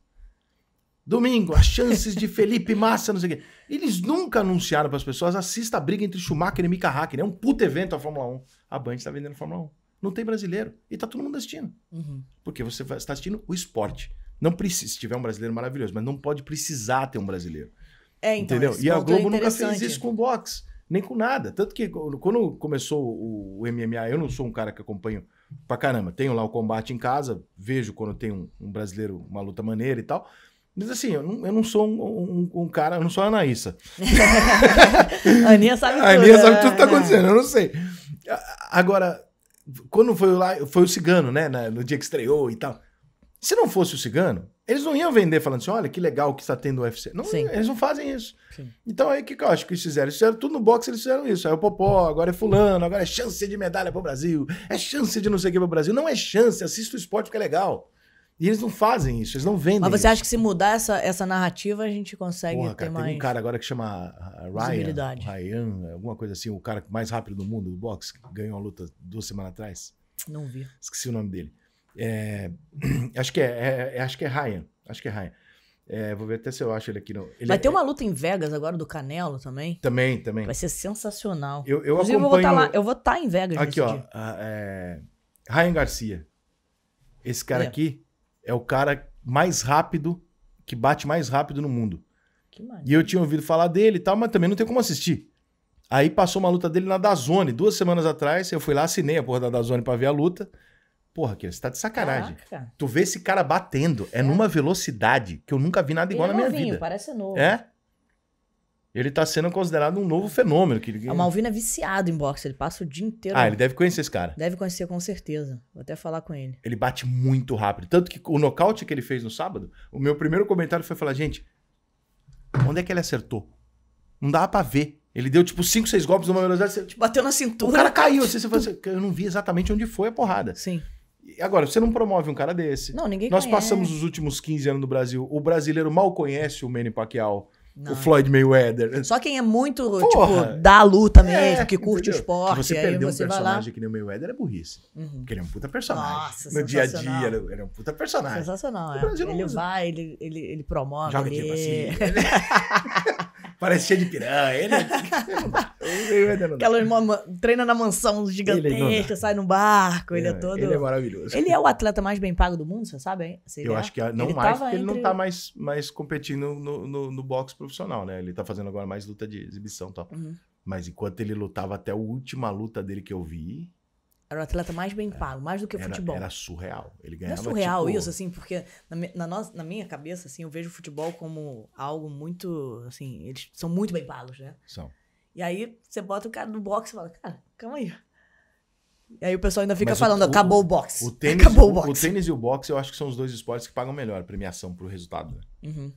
Speaker 2: Domingo, as chances de Felipe Massa, não sei o quê. Eles nunca anunciaram para as pessoas, assista a briga entre Schumacher e Mika Hacker. É um puto evento a Fórmula 1. A Band está vendendo a Fórmula 1. Não tem brasileiro. E tá todo mundo assistindo. Uhum. Porque você está assistindo o esporte. Não precisa, se tiver um brasileiro maravilhoso, mas não pode precisar ter um brasileiro. É, então, entendeu? E a é Globo é nunca fez isso com o boxe, nem com nada. Tanto que quando começou o, MMA, eu não sou um cara que acompanho pra caramba. Tenho lá o combate em casa, vejo quando tem um, um brasileiro, uma luta maneira e tal. Mas assim, eu não, eu não sou um, um, um, cara, eu não sou a Anaíssa. a Aninha sabe tudo. A Aninha sabe tudo que tá né? acontecendo, eu não sei. Agora, quando foi lá, foi o Cigano, né? No dia que estreou e tal. Se não fosse o cigano, eles não iam vender falando assim: olha que legal que está tendo o UFC. Não, Sim. eles não fazem isso. Sim. Então aí o que, que eu acho que eles fizeram? Eles fizeram tudo no boxe, eles fizeram isso. Aí o Popó, agora é Fulano, agora é chance de medalha para o Brasil, é chance de não sei o que para o Brasil. Não é chance, assista o esporte porque é legal. E eles não fazem isso, eles não vendem. Mas você isso. acha
Speaker 1: que se mudar essa, essa narrativa, a gente consegue Porra, ter cara, mais. Tem um cara
Speaker 2: agora que chama ah, Ryan, Ryan, alguma coisa assim, o cara mais rápido do mundo do boxe, que ganhou a luta duas semanas atrás. Não vi. Esqueci o nome dele. É, acho, que é, é, é, acho que é Ryan. Acho que é Ryan. É, vou ver até se eu acho ele aqui. Não. Ele Vai é, ter
Speaker 1: uma luta em Vegas agora do Canelo também.
Speaker 2: Também, também. Vai ser sensacional. Eu, eu Inclusive, acompanho...
Speaker 1: eu vou tá estar tá em Vegas. Aqui, ó.
Speaker 2: A, é... Ryan Garcia. Esse cara é. aqui é o cara mais rápido, que bate mais rápido no mundo. e eu tinha ouvido falar dele e tal, mas também não tem como assistir. Aí passou uma luta dele na Dazone, duas semanas atrás. Eu fui lá, assinei a porra da Dazone pra ver a luta. Porra, Kira, você tá de sacanagem. Caraca. Tu vê esse cara batendo, é, é, numa velocidade que eu nunca vi nada igual Ele é na minha novinho, vida.
Speaker 1: parece novo. É?
Speaker 2: Ele tá sendo considerado um novo fenômeno. Que... A Malvina
Speaker 1: é viciado em boxe, ele passa o dia inteiro. Ah, ele
Speaker 2: deve conhecer esse cara.
Speaker 1: Deve conhecer, com certeza. Vou até falar com ele.
Speaker 2: Ele bate muito rápido. Tanto que o nocaute que ele fez no sábado, o meu primeiro comentário foi falar, gente, onde é que ele acertou? Não dava pra ver. Ele deu tipo 5, 6 golpes numa velocidade. Você, tipo, Bateu na cintura. O cara caiu. Assim, você, você, assim, eu não vi exatamente onde foi a porrada. Sim. Agora, você não promove um cara desse. Não, ninguém Nós conhece. passamos os últimos 15 anos no Brasil. O brasileiro mal conhece o Manny Pacquiao. Não. O Floyd Mayweather. Só
Speaker 1: quem é muito, tipo, Porra. tipo, da luta é, mesmo, que curte entendeu? o esporte. Que você perdeu um personagem
Speaker 2: que nem o Mayweather é burrice. Uhum. Porque ele é um puta personagem. Nossa, no dia a dia, é ele é um puta personagem. Sensacional, é. ele usa. vai,
Speaker 1: ele, ele, ele promove. Joga ele... Tipo
Speaker 2: assim. Parecia de piranha. Ele... É- ele é-
Speaker 1: Aquela irmã treina na mansão gigantesca, é sai no barco, ele, ele é todo. Ele é maravilhoso. Ele é o atleta mais bem pago do mundo, você sabe? Hein? Você Eu é? acho que não mais, porque entre... ele não tá
Speaker 2: mais, mais competindo no, no, no boxe profissional, né? Ele tá fazendo agora mais luta de exibição e tal. Uhum. Mas enquanto ele lutava até a última luta dele que eu vi,
Speaker 1: era o atleta mais bem é. pago, mais do que o futebol. Era
Speaker 2: surreal. Ele ganhava. Não é surreal tipo... isso,
Speaker 1: assim, porque na, na, nossa, na minha cabeça, assim, eu vejo o futebol como algo muito. Assim, eles são muito bem pagos, né? São. E aí você bota o cara no boxe e fala, cara, calma aí. E aí o pessoal ainda fica Mas falando, o, acabou o boxe. O tênis, acabou o, boxe. O
Speaker 2: tênis e o boxe eu acho que são os dois esportes que pagam melhor a premiação pro resultado, né? Uhum.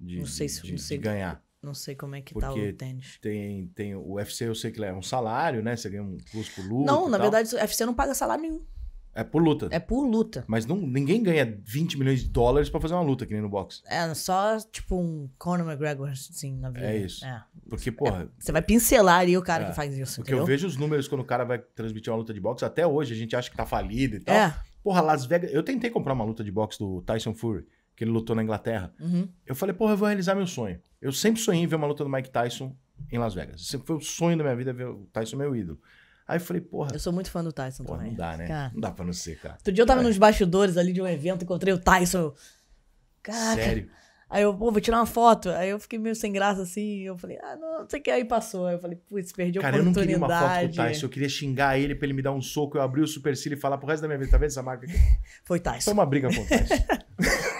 Speaker 2: De, não sei se de, não sei. de ganhar. Não sei como é que tá Porque tá o tênis. Tem, tem o UFC, eu sei que é um salário, né? Você ganha um custo por luta. Não, na tal. verdade,
Speaker 1: o UFC não paga salário nenhum.
Speaker 2: É por luta. É por luta. Mas não, ninguém ganha 20 milhões de dólares para fazer uma luta, que nem no boxe.
Speaker 1: É, só tipo um Conor McGregor, assim, na vida. É isso. É. Porque, é. porra. É, você
Speaker 2: vai pincelar
Speaker 1: ali o cara é. que faz isso. Porque entendeu? eu vejo
Speaker 2: os números quando o cara vai transmitir uma luta de boxe. Até hoje a gente acha que tá falido e tal. É. Porra, Las Vegas. Eu tentei comprar uma luta de boxe do Tyson Fury que ele lutou na Inglaterra. Uhum. Eu falei, porra, eu vou realizar meu sonho. Eu sempre sonhei em ver uma luta do Mike Tyson em Las Vegas. Sempre foi o sonho da minha vida ver o Tyson meu ídolo. Aí eu falei, porra. Eu sou muito fã do Tyson porra, também. Não dá, né? Cara. Não dá pra não ser, cara. Outro dia eu tava nos
Speaker 1: bastidores ali de um evento, encontrei o Tyson. Eu... Cara. Sério? Aí eu, pô, vou tirar uma foto. Aí eu fiquei meio sem graça assim. Eu falei, ah, não, não sei o que. Aí passou. Aí eu falei, putz, perdi a oportunidade. Cara, eu não queria uma foto com o Tyson. Eu
Speaker 2: queria xingar ele pra ele me dar um soco. Eu abri o supercílio e falar pro resto da minha vida. Tá vendo essa marca aqui? Foi Tyson. Foi uma briga com o Tyson.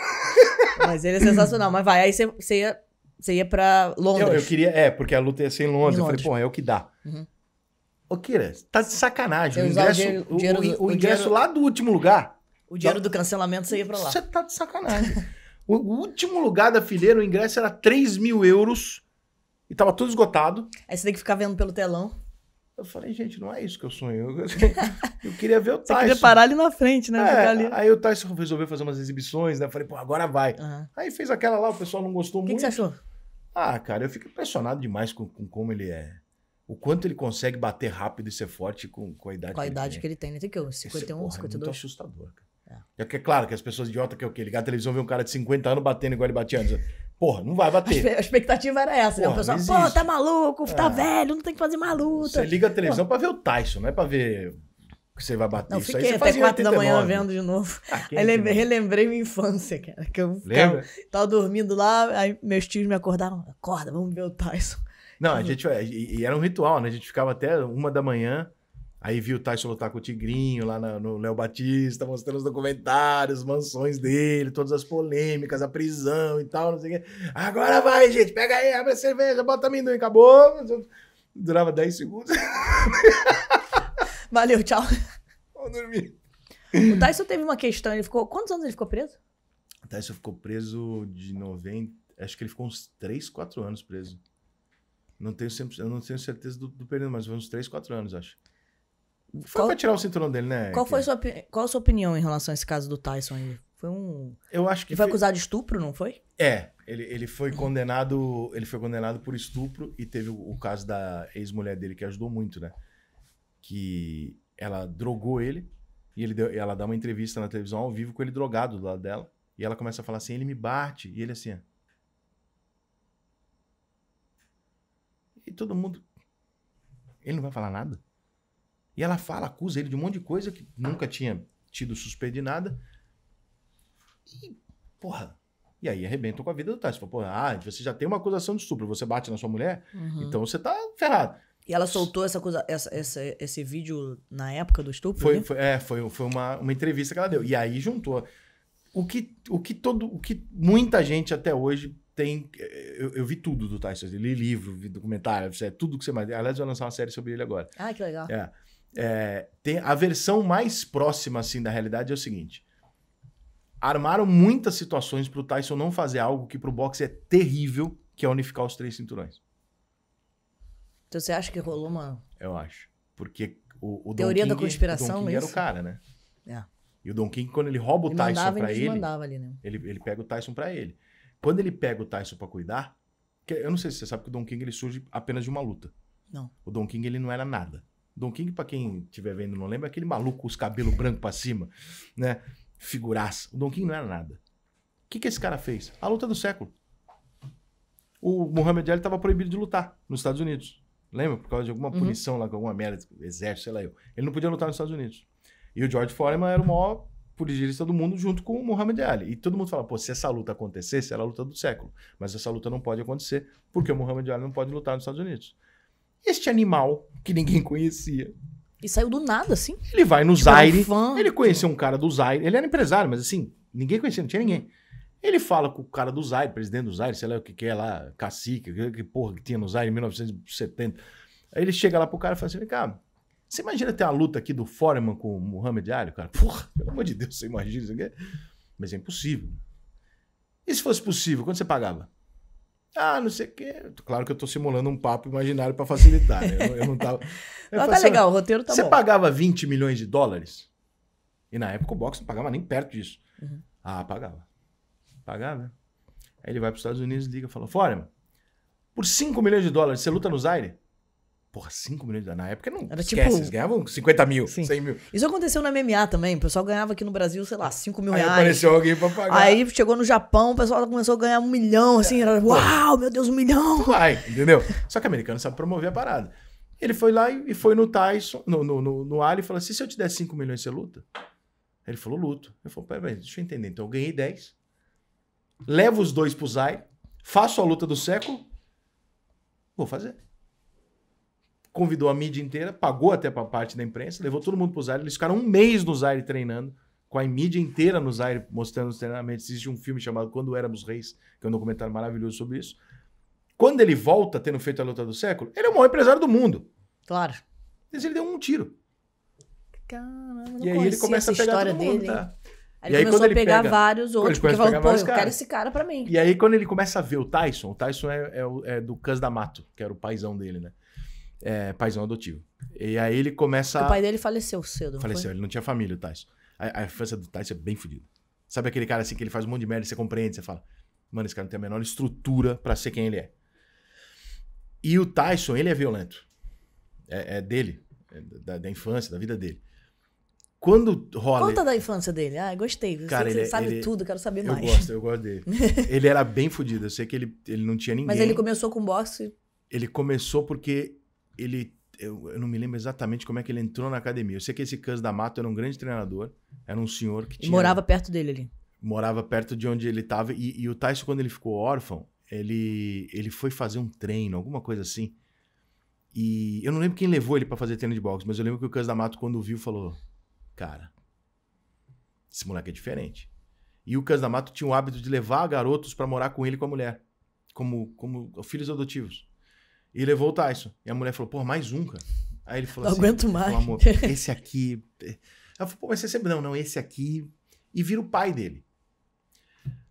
Speaker 1: Mas ele é sensacional. Mas vai, aí você, ia, ia pra Londres. Eu, eu
Speaker 2: queria, é, porque a luta ia ser em Londres. Em Londres. Eu falei, pô, é o que dá. Uhum. Ô, Kira, tá de sacanagem. Eu o ingresso, o, dinheiro, o, o, o ingresso dinheiro, lá do último lugar. O dinheiro do cancelamento você ia pra lá. Você tá de sacanagem. o último lugar da fileira, o ingresso era 3 mil euros e tava tudo esgotado. Aí você tem que ficar vendo pelo telão. Eu falei, gente, não é isso que eu sonho. Eu, queria ver o Tyson. Você queria parar ali na frente, né? É, aí o Tyson resolveu fazer umas exibições, né? Eu falei, pô, agora vai. Uhum. Aí fez aquela lá, o pessoal não gostou que muito. O que você achou? Ah, cara, eu fico impressionado demais com, com como ele é. O quanto ele consegue bater rápido e ser forte com, com a idade com a que idade ele tem. que ele
Speaker 1: tem, né? Tem que ser 51, Esse, porra, 52. É muito
Speaker 2: assustador, cara. É. é. que é claro que as pessoas idiotas que é o quê? Ligar a televisão ver um cara de 50 anos batendo igual ele batia antes. Porra, não vai bater. A
Speaker 1: expectativa era essa, Porra, né? O pessoal, pô, tá maluco, é. tá é. velho, não tem que fazer uma luta. Você liga a televisão Porra.
Speaker 2: pra ver o Tyson, não é pra ver que você vai bater não, isso fiquei aí. Até 4 da manhã vendo de novo. Ah, aí é lembrei,
Speaker 1: relembrei minha infância, cara. Que eu ficava, tava dormindo lá, aí meus tios me acordaram. Acorda, vamos ver o Tyson.
Speaker 2: Não, a uhum. gente. É, e era um ritual, né? A gente ficava até uma da manhã Aí viu o Tyson lutar com o Tigrinho lá no Léo Batista, mostrando os documentários, mansões dele, todas as polêmicas, a prisão e tal, não sei o quê. Agora vai, gente, pega aí, abre a cerveja, bota amendoim, acabou. Durava 10 segundos. Valeu, tchau. Vamos dormir.
Speaker 1: O Tyson teve uma questão, ele ficou. Quantos anos ele ficou preso?
Speaker 2: O Tyson ficou preso de 90. Acho que ele ficou uns 3, 4 anos preso. Não tenho, sempre, eu não tenho certeza do, do período, mas uns 3, 4 anos, acho. Foi qual, pra tirar o cinturão dele, né? Qual foi
Speaker 1: sua, qual a sua opinião em relação a esse caso do Tyson aí? Foi um. Eu acho que. Ele foi, foi acusado de estupro, não foi?
Speaker 2: É. Ele, ele foi condenado. Ele foi condenado por estupro e teve o, o caso da ex-mulher dele que ajudou muito, né? Que ela drogou ele e ele deu, ela dá uma entrevista na televisão ao vivo com ele drogado do lado dela. E ela começa a falar assim, ele me bate. E ele assim, ó. E todo mundo. Ele não vai falar nada? E ela fala, acusa ele de um monte de coisa que nunca tinha tido suspeito de nada. E, porra, e aí arrebentam com a vida do Tyson. Fala, porra, ah, você já tem uma acusação de estupro, você bate na sua mulher, uhum. então você tá ferrado. E ela soltou essa coisa, essa, essa, esse vídeo na época do estupro? Foi, né? foi, é, foi, foi uma, uma entrevista que ela deu. E aí juntou. O que, o que todo. O que muita gente até hoje tem. Eh, eu, eu vi tudo do Tyson. Li livro, vi documentário, tudo que você mais. Aliás, vou lançar uma série sobre ele agora. Ah, que legal. É. É, tem a versão mais próxima assim da realidade é o seguinte: armaram muitas situações para o Tyson não fazer algo que para o boxe é terrível, que é unificar os três cinturões.
Speaker 1: Então você acha que rolou uma?
Speaker 2: Eu acho, porque o, o teoria Don King, da conspiração o Don King é era o cara, né? É. E o Don King quando ele rouba o ele Tyson para ele, ali, né? ele, ele pega o Tyson para ele. Quando ele pega o Tyson para cuidar, eu não sei se você sabe que o Don King ele surge apenas de uma luta. Não. O Don King ele não era nada. Don King, para quem estiver vendo não lembra, aquele maluco com os cabelos brancos para cima, né? Figuraça. O Don King não era nada. O que, que esse cara fez? A luta do século. O Muhammad Ali estava proibido de lutar nos Estados Unidos. Lembra? Por causa de alguma uhum. punição uhum. lá, alguma merda, exército, sei lá eu. Ele não podia lutar nos Estados Unidos. E o George Foreman era o maior pugilista do mundo junto com o Muhammad Ali. E todo mundo fala, pô, se essa luta acontecesse, era a luta do século. Mas essa luta não pode acontecer, porque o Muhammad Ali não pode lutar nos Estados Unidos. Este animal que ninguém conhecia. E saiu do nada, assim. Ele vai no tipo, Zaire. Um ele conheceu um cara do Zaire. Ele era empresário, mas assim, ninguém conhecia, não tinha ninguém. Ele fala com o cara do Zaire, presidente do Zaire, sei lá o que, que é lá, cacique, que, porra que tinha no Zaire em 1970. Aí ele chega lá pro cara e fala assim: cara, você imagina ter uma luta aqui do Foreman com o Muhammad Ali? cara, porra, pelo amor de Deus, você imagina isso aqui? Mas é impossível. E se fosse possível, quanto você pagava? Ah, não sei o quê. Claro que eu tô simulando um papo imaginário para facilitar, né? Eu, eu não tava. Eu é Mas tá legal, né? o roteiro tá você bom. Você pagava 20 milhões de dólares? E na época o boxe não pagava nem perto disso. Uhum. Ah, pagava. Pagava. Né? Aí ele vai para os Estados Unidos e liga e fala: Fora, por 5 milhões de dólares, você luta no Zaire? Porra, 5 milhões de dólares. Na época não. Era esquece, tipo. Eles ganhavam 50 mil, sim. 100 mil.
Speaker 1: Isso aconteceu na MMA também. O pessoal ganhava aqui no Brasil, sei lá, 5 mil aí reais. Apareceu alguém pra pagar. Aí chegou no Japão, o pessoal começou a ganhar um
Speaker 2: milhão, assim. Era, uau, meu Deus, um milhão. Vai, entendeu? Só que o americano sabe promover a parada. Ele foi lá e foi no Tyson, no, no, no, no Ali, e falou assim: se eu te der 5 milhões, você luta? Ele falou: luto. Eu falei: peraí, deixa eu entender. Então eu ganhei 10, levo os dois pro Zai, faço a luta do século, vou fazer convidou a mídia inteira, pagou até para parte da imprensa, levou todo mundo para o Zaire. Eles ficaram um mês no Zaire treinando, com a mídia inteira no Zaire mostrando os treinamentos. Existe um filme chamado Quando Éramos Reis, que é um documentário maravilhoso sobre isso. Quando ele volta, tendo feito a luta do século, ele é o maior empresário do mundo. Claro. Mas ele deu um tiro. Caramba, e aí ele começa a pegar história todo mundo, dele. Tá? Aí e aí quando ele pega, vários outros, porque falou, pô, eu quero esse cara pra mim. E aí quando ele começa a ver o Tyson, o Tyson é, é, é do Cans da Mato, que era o paizão dele, né? é, paizão adotivo. E aí ele começa. O pai
Speaker 1: dele faleceu cedo. faleceu, foi?
Speaker 2: ele não tinha família, o Tyson. A, a infância do Tyson é bem fodida. Sabe aquele cara assim que ele faz um monte de merda, você compreende, você fala, mano, esse cara não tem a menor estrutura para ser quem ele é. E o Tyson, ele é violento. É, é dele, é da, da infância, da vida dele quando rola. Conta da
Speaker 1: infância dele. Ah, gostei. você cara, ele, é- sabe ele, é- tudo, quero saber mais. Eu gosto,
Speaker 2: eu gosto dele. ele era bem fodido. Eu sei que ele, ele não tinha ninguém. Mas ele começou
Speaker 1: com boxe?
Speaker 2: Ele começou porque ele. Eu, eu, não me lembro exatamente como é que ele entrou na academia. Eu sei que esse Cans da Mato era um grande treinador, era um senhor que tinha. E morava
Speaker 1: perto dele ali.
Speaker 2: Morava perto de onde ele estava. E, e o Tyson, quando ele ficou órfão, ele, ele foi fazer um treino, alguma coisa assim. E eu não lembro quem levou ele para fazer treino de boxe, mas eu lembro que o Cans da Mato, quando viu, falou: Cara, esse moleque é diferente. E o Cans da Mato tinha o hábito de levar garotos para morar com ele com a mulher, como, como filhos adotivos. E levou o Tyson. E a mulher falou, pô, mais um, cara. Aí ele falou não assim: aguento mais. Amor, esse aqui. É Ela falou, pô, mas você sempre. Não, não, esse aqui. E vira o pai dele.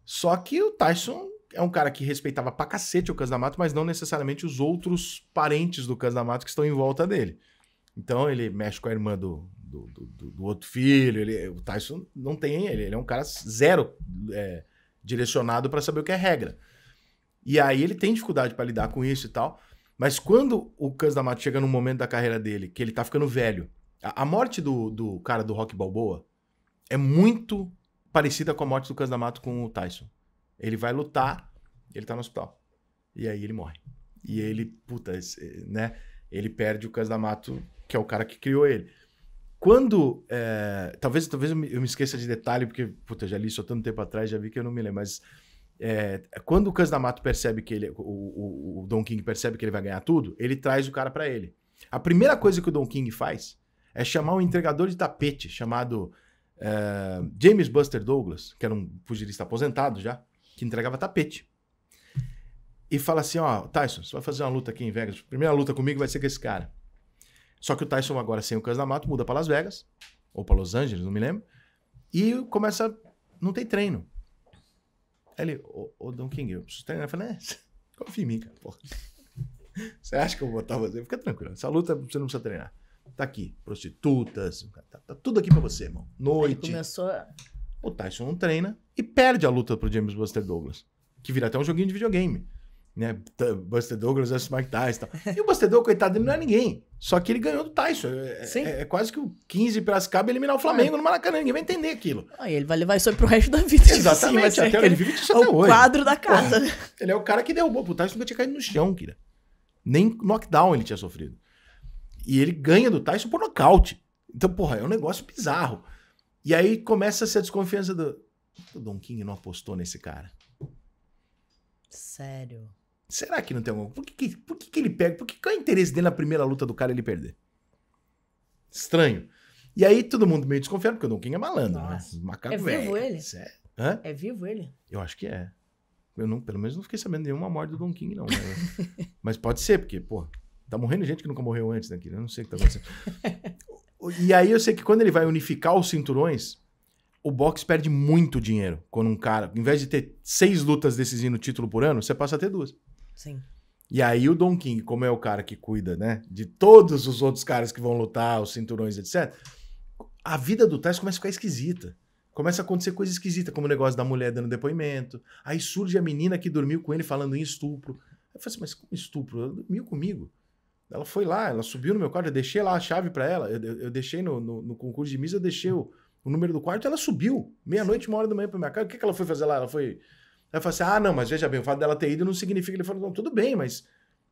Speaker 2: Só que o Tyson é um cara que respeitava pra cacete o Cansa Mato, mas não necessariamente os outros parentes do Cansa Mato que estão em volta dele. Então ele mexe com a irmã do, do, do, do outro filho. Ele, o Tyson não tem ele. Ele é um cara zero é, direcionado para saber o que é regra. E aí ele tem dificuldade para lidar com isso e tal. Mas quando o Cus da Mata chega num momento da carreira dele que ele tá ficando velho, a, a morte do, do cara do Rock Balboa é muito parecida com a morte do Cus da Mata com o Tyson. Ele vai lutar, ele tá no hospital. E aí ele morre. E ele, puta, né? Ele perde o Cus da Mato, que é o cara que criou ele. Quando. É, talvez talvez eu me esqueça de detalhe, porque, puta, já li isso há tanto tempo atrás, já vi que eu não me lembro, mas é, quando o Casdamato percebe que ele. O, o, o, Don King percebe que ele vai ganhar tudo, ele traz o cara para ele. A primeira coisa que o Don King faz é chamar um entregador de tapete chamado é, James Buster Douglas, que era um pugilista aposentado já, que entregava tapete. E fala assim: Ó, Tyson, você vai fazer uma luta aqui em Vegas. A primeira luta comigo vai ser com esse cara. Só que o Tyson, agora sem o Casdamato, muda para Las Vegas, ou para Los Angeles, não me lembro, e começa. Não tem treino ele, ô, ô Don King, eu preciso treinar. Eu falei, é, confia em mim, cara, porra. Você acha que eu vou botar você? Fica tranquilo, essa luta você não precisa treinar. Tá aqui, prostitutas, tá, tá tudo aqui pra você, irmão. Noite. Aí começou... O Tyson não treina e perde a luta pro James Buster Douglas, que vira até um joguinho de videogame né? Buster Douglas versus Mike Tyson e tal. E o Buster coitado, ele não é ninguém. Só que ele ganhou do Tyson. É, é, é quase que o 15 Piracicaba eliminar o Flamengo é. no Maracanã. Ninguém vai entender aquilo. Ah, ele vai levar isso aí pro resto da vida. Exatamente. até ele vive disso até hoje. O quadro da casa. ele é o cara que derrubou. O Tyson nunca tinha caído no chão, queira. Nem knockdown ele tinha sofrido. E ele ganha do Tyson por nocaute. Então, porra, é um negócio bizarro. E aí começa a a desconfiança do... O Don King não apostou nesse cara. Sério? Será que não tem alguma Por que, por que, que ele pega? Por que, qual é o interesse dele na primeira luta do cara ele perder? Estranho. E aí todo mundo meio desconfiado, porque o Don King é malandro, né? Nossa. né? Macaco é vivo velho. ele? Cé... Hã? É vivo ele? Eu acho que é. Eu não, pelo menos não fiquei sabendo nenhuma morte do Don King, não. Mas, né? mas pode ser, porque, pô, tá morrendo gente que nunca morreu antes daquilo. Eu não sei o que tá acontecendo. e aí eu sei que quando ele vai unificar os cinturões, o box perde muito dinheiro quando um cara, em vez de ter seis lutas decidindo título por ano, você passa a ter duas. Sim. E aí o Don King, como é o cara que cuida, né, de todos os outros caras que vão lutar, os cinturões, etc. A vida do Tyson começa a ficar esquisita. Começa a acontecer coisa esquisita, como o negócio da mulher dando depoimento. Aí surge a menina que dormiu com ele falando em estupro. Eu falei assim, mas como estupro? Ela dormiu comigo. Ela foi lá, ela subiu no meu quarto, eu deixei lá a chave para ela. Eu, eu, eu, deixei no, no, no concurso de missa, eu deixei o, o número do quarto, ela subiu. Meia-noite, uma hora da manhã pra minha casa. O que, que ela foi fazer lá? Ela foi Aí fala assim: ah, não, mas veja bem, o fato dela ter ido não significa. Ele falou: não, tudo bem, mas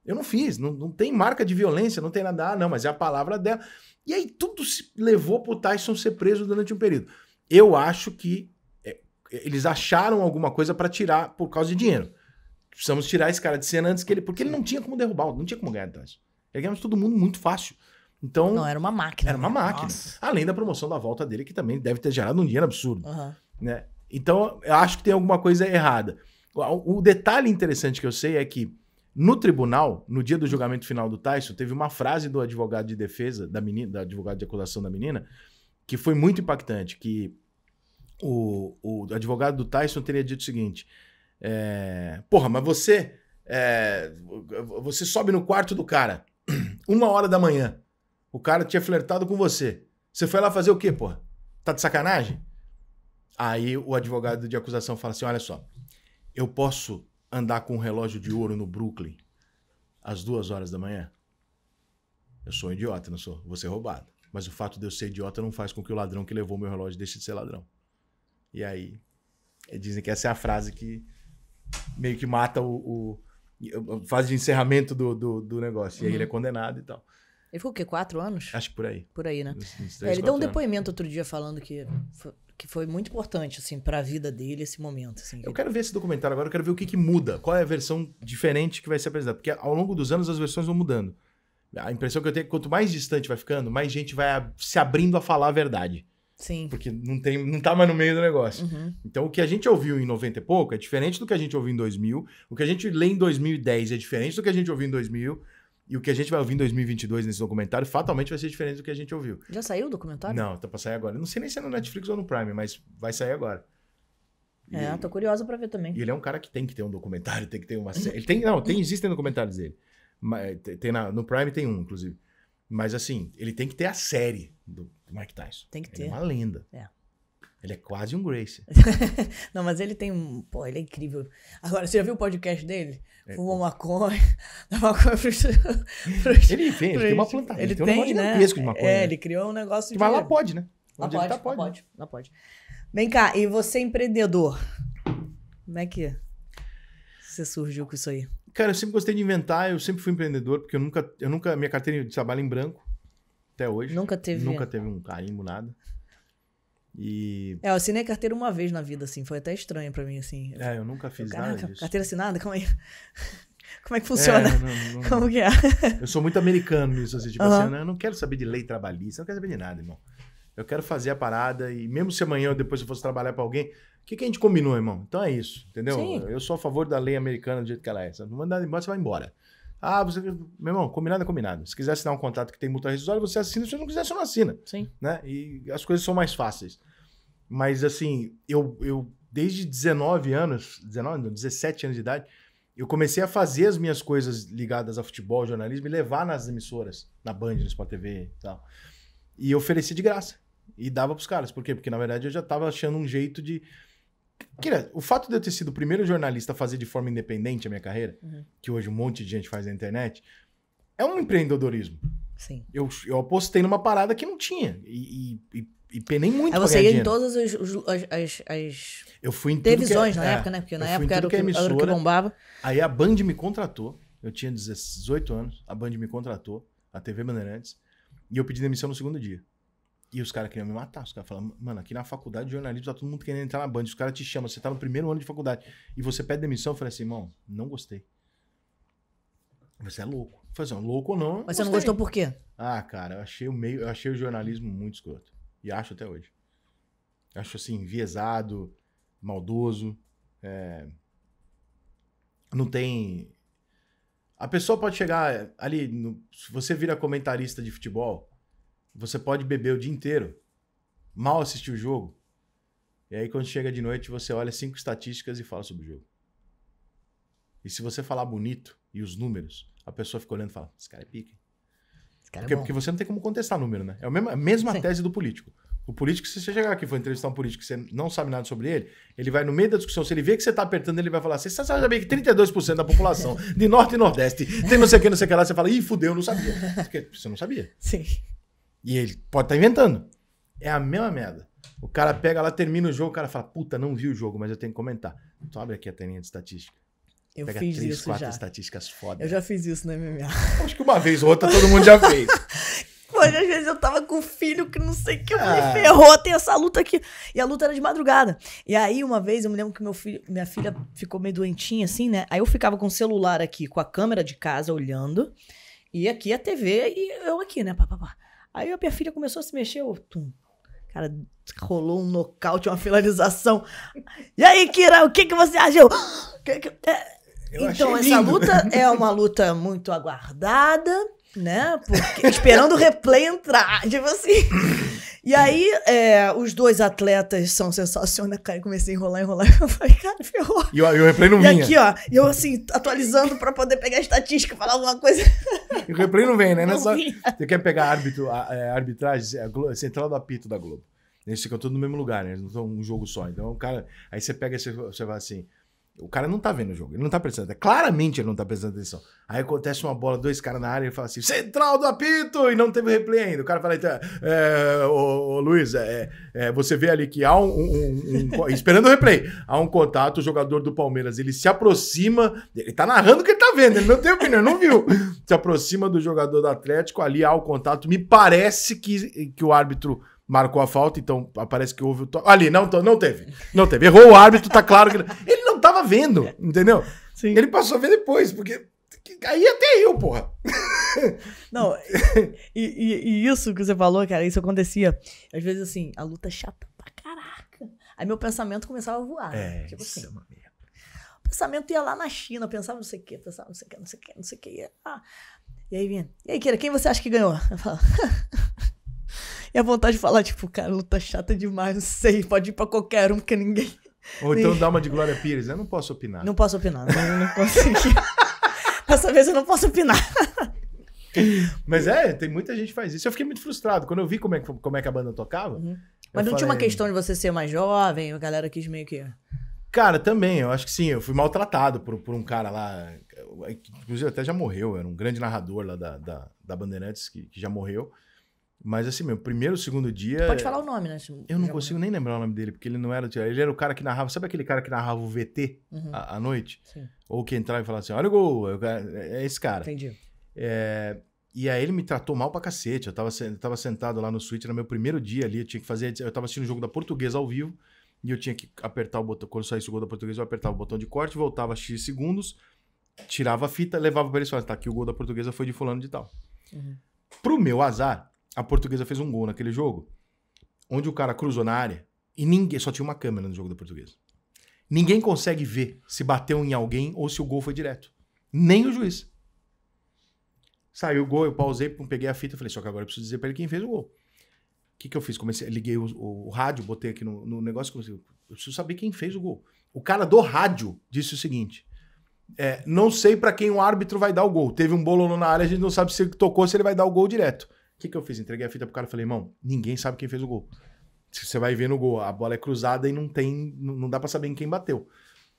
Speaker 2: eu não fiz, não, não tem marca de violência, não tem nada, ah, não, mas é a palavra dela. E aí tudo se levou pro Tyson ser preso durante um período. Eu acho que é, eles acharam alguma coisa para tirar por causa de dinheiro. Precisamos tirar esse cara de cena antes que ele. Porque ele não tinha como derrubar, não tinha como ganhar de Tyson. Ele ganhava todo mundo muito fácil. Então. Não, era uma máquina. Era uma né? máquina. Nossa. Além da promoção da volta dele, que também deve ter gerado um dinheiro absurdo. Uhum. Né? Então, eu acho que tem alguma coisa errada. O, o detalhe interessante que eu sei é que no tribunal, no dia do julgamento final do Tyson, teve uma frase do advogado de defesa da menina, da advogado de acusação da menina, que foi muito impactante, que o, o advogado do Tyson teria dito o seguinte: é, porra, mas você é, você sobe no quarto do cara uma hora da manhã, o cara tinha flertado com você, você foi lá fazer o quê, porra? Tá de sacanagem? Aí o advogado de acusação fala assim: olha só, eu posso andar com um relógio de ouro no Brooklyn às duas horas da manhã? Eu sou um idiota, não sou? Vou ser roubado. Mas o fato de eu ser idiota não faz com que o ladrão que levou meu relógio deixe de ser ladrão. E aí, eh, dizem que essa é a frase que meio que mata o. o fase de encerramento do, do, do negócio. Uhum. E aí ele é uhum. condenado e tal.
Speaker 1: Ele ficou o quê? Quatro anos?
Speaker 2: Acho que por aí. Por aí, né? é, ele deu um depoimento
Speaker 1: anos. outro dia falando que foi, que foi muito importante, assim, para a vida dele esse momento. Assim, que... Eu
Speaker 2: quero ver esse documentário agora, eu quero ver o que, que muda, qual é a versão diferente que vai ser apresentada. Porque ao longo dos anos as versões vão mudando. A impressão que eu tenho é que quanto mais distante vai ficando, mais gente vai se abrindo a falar a verdade. Sim. Porque não, tem, não tá mais no meio do negócio. Uhum. Então, o que a gente ouviu em 90 e pouco é diferente do que a gente ouviu em 2000. O que a gente lê em 2010 é diferente do que a gente ouviu em 2000. E o que a gente vai ouvir em 2022 nesse documentário fatalmente vai ser diferente do que a gente ouviu.
Speaker 1: Já saiu o documentário? Não,
Speaker 2: tá pra sair agora. Não sei nem se é no Netflix ou no Prime, mas vai sair agora. É, e é, tô
Speaker 1: curiosa pra ver também. E ele
Speaker 2: é um cara que tem que ter um documentário, tem que ter uma série. Ele tem, não, tem, existem documentários dele. Tem na, no Prime tem um, inclusive. Mas assim, ele tem que ter a série do Mike Tyson. Tem que é ter. é uma lenda. É. Ele é quase um Grace.
Speaker 1: não, mas ele tem um. Pô, ele é incrível. Agora, você já viu o podcast dele? É, Fumou maconha, dá maconha pro, pro, Ele vem, ele tem uma plantação. Ele tem, tem um negócio né? gigantesco de maconha. É, né? ele criou um negócio de. Mas lá pode, né? Lá pode, tá, pode, lá pode, lá pode. Vem cá, e você é empreendedor? Como é que
Speaker 2: você surgiu com isso aí? Cara, eu sempre gostei de inventar, eu sempre fui empreendedor, porque eu nunca. Eu nunca minha carteira de trabalho é em branco, até hoje. Nunca teve. Nunca teve um carimbo, nada. E... É, eu
Speaker 1: assinei carteira uma vez na vida, assim, foi até estranho para mim, assim. É,
Speaker 2: eu nunca fiz nada disso. Carteira
Speaker 1: assinada? Calma é? aí. Como é que é, funciona? É, não, não, Como que é?
Speaker 2: Eu sou muito americano nisso, assim, tipo uhum. assim, né? eu não quero saber de lei trabalhista, eu não quero saber de nada, irmão. Eu quero fazer a parada e mesmo se amanhã ou depois eu fosse trabalhar para alguém, o que, que, a gente combinou, irmão? Então é isso, entendeu? Sim. Eu sou a favor da lei americana do jeito que ela é. Se não mandar embora, você vai embora. Ah, você. Meu irmão, combinado é combinado. Se quiser assinar um contrato que tem multa rescisória, você assina. Se você não quiser, você não assina. Sim. Né? E as coisas são mais fáceis. Mas, assim, eu, eu desde 19 anos, 19, 17 anos de idade, eu comecei a fazer as minhas coisas ligadas a futebol, jornalismo e levar nas emissoras, na Band, no Sport TV e tal. E ofereci de graça. E dava pros caras. Por quê? Porque, na verdade, eu já tava achando um jeito de o fato de eu ter sido o primeiro jornalista a fazer de forma independente a minha carreira, uhum. que hoje um monte de gente faz na internet, é um empreendedorismo. Sim. Eu, eu apostei numa parada que não tinha. E, e, e, e penei muito. É Aí você ia em todas
Speaker 1: as, as, as, eu fui em televisões é- na é, época, né? Porque na época era o que, é que, emissora, era o que bombava.
Speaker 2: Aí a Band me contratou. Eu tinha 18 anos. A Band me contratou. A TV Bandeirantes. E eu pedi demissão no segundo dia. E os caras queriam me matar. Os caras falaram, mano, aqui na faculdade de jornalismo tá todo mundo querendo entrar na banda Os caras te chamam, você tá no primeiro ano de faculdade e você pede demissão. Eu falei assim, irmão, não gostei. Você é louco. Eu falei assim, louco ou não. Mas gostei. você não gostou por quê? Ah, cara, eu achei o meio, eu achei o jornalismo muito escroto. E acho até hoje. Acho assim, enviesado, maldoso. É... Não tem. A pessoa pode chegar ali. No... Se você vira comentarista de futebol você pode beber o dia inteiro, mal assistir o jogo. E aí, quando chega de noite, você olha cinco estatísticas e fala sobre o jogo. E se você falar bonito e os números, a pessoa fica olhando e fala: esse cara é pique. Esse cara é porque, é porque você não tem como contestar número, né? É a mesma, a mesma tese do político. O político, se você chegar aqui e for entrevistar um político e você não sabe nada sobre ele, ele vai no meio da discussão, se ele vê que você está apertando, ele vai falar assim, você sabe que 32% da população de norte e nordeste tem não sei o que, não sei o que lá, você fala, ih, fudeu, não sabia. Porque você não sabia. Sim. E ele pode estar tá inventando. É a mesma merda. O cara pega lá, termina o jogo, o cara fala, puta, não vi o jogo, mas eu tenho que comentar. Tu abre aqui a telinha de estatística. Eu pega fiz isso quatro já. estatísticas foda. Eu já
Speaker 1: fiz isso na MMA. Acho
Speaker 2: que uma vez ou outra todo mundo já fez.
Speaker 1: Mas às vezes eu tava com o filho que não sei o que, eu me ah. ferrou, tem essa luta aqui. E a luta era de madrugada. E aí, uma vez, eu me lembro que meu filho, minha filha ficou meio doentinha, assim, né? Aí eu ficava com o celular aqui, com a câmera de casa, olhando. E aqui a TV e eu aqui, né? Pá, pá, pá. Aí a minha filha começou a se mexer, eu, tum, cara, rolou um nocaute, uma finalização. E aí, Kira, o que, que você agiu? É, então, essa luta é uma luta muito aguardada, né? Porque, esperando o replay entrar, tipo assim. E aí, é, os dois atletas são sensacionais. Cara, eu comecei a enrolar, enrolar. Eu falei, cara, ferrou. E o replay não e E aqui, ó, eu assim, atualizando pra poder pegar a estatística, falar alguma coisa.
Speaker 2: E o replay não vem, né? Não Nessa, você quer pegar árbitro, a, a é, arbitragem, a é, Globo, central do apito da Globo. Eles ficam todos no mesmo lugar, né? Eles não estão um jogo só. Então, o cara. Aí você pega e você, você vai assim. O cara não tá vendo o jogo, ele não tá prestando atenção. Claramente ele não tá prestando atenção. Aí acontece uma bola, dois caras na área, ele fala assim: central do apito! E não teve replay ainda. O cara fala: então, é, é ô, ô, Luiz, é, é, você vê ali que há um. um, um, um esperando o replay, há um contato, o jogador do Palmeiras ele se aproxima, ele tá narrando o que ele tá vendo, ele não tem opinião, ele não viu. Se aproxima do jogador do Atlético, ali há o contato. Me parece que, que o árbitro marcou a falta, então parece que houve o toque. Ali, não, não teve. Não teve. Errou o árbitro, tá claro que. Ele não tava vendo, entendeu? Sim. Ele passou a ver depois, porque. Aí até eu, porra. Não,
Speaker 1: e, e, e, isso que você falou, cara, isso acontecia. Às vezes, assim, a luta é chata pra caraca. Aí meu pensamento começava a voar. É, né? tipo assim. Isso é
Speaker 2: o
Speaker 1: pensamento ia lá na China, pensava não sei o quê, pensava não sei o quê, não sei o quê, não sei o quê. e aí vinha, e aí, Kira, quem você acha que ganhou? Eu falo. E a vontade de falar, tipo, cara, luta chata demais, não sei, pode ir pra qualquer um, porque ninguém.
Speaker 2: Ou então dá uma de Glória Pires, eu não posso opinar. Não posso opinar, não, não consegui.
Speaker 1: Dessa vez eu não posso opinar.
Speaker 2: Mas é, tem muita gente que faz isso. Eu fiquei muito frustrado quando eu vi como é, como é que a banda tocava. Uhum. Mas não falei... tinha uma hum. questão
Speaker 1: de você ser mais jovem, a galera quis meio que.
Speaker 2: Cara, também, eu acho que sim. Eu fui maltratado por, por um cara lá, inclusive até já morreu, era um grande narrador lá da, da, da Bandeirantes que, que já morreu. Mas assim, meu primeiro, segundo dia. Pode falar
Speaker 1: o nome, né? Eu
Speaker 2: não consigo nem lembrar o nome dele, porque ele não era. Ele era o cara que narrava. Sabe aquele cara que narrava o VT uhum. à, à, noite? Sim. Ou que entrava e falava assim: olha o gol, é, é esse cara. Entendi. É, e aí ele me tratou mal pra cacete. Eu tava, eu tava sentado lá no suíte, era meu primeiro dia ali. Eu tinha que fazer. Eu tava assistindo o jogo da Portuguesa ao vivo. E eu tinha que apertar o botão. Quando saísse o gol da Portuguesa, eu apertava o botão de corte, voltava X segundos, tirava a fita, levava pra ele e falava: tá, aqui o gol da Portuguesa foi de Fulano de Tal. Uhum. Pro meu azar, a portuguesa fez um gol naquele jogo, onde o cara cruzou na área e ninguém. Só tinha uma câmera no jogo da portuguesa. Ninguém consegue ver se bateu em alguém ou se o gol foi direto. Nem o juiz. Saiu o gol, eu pausei, peguei a fita, falei, só que agora eu preciso dizer pra ele quem fez o gol. O que, que eu fiz? Comecei, liguei o, o, o rádio, botei aqui no, no negócio, comecei, eu preciso saber quem fez o gol. O cara do rádio disse o seguinte: é, não sei para quem o árbitro vai dar o gol. Teve um bololô na área, a gente não sabe se ele tocou, se ele vai dar o gol direto que, que eu fiz? Entreguei a fita pro cara e falei, irmão, ninguém sabe quem fez o gol. Você vai ver no gol, a bola é cruzada e não tem, não, dá para saber em quem bateu.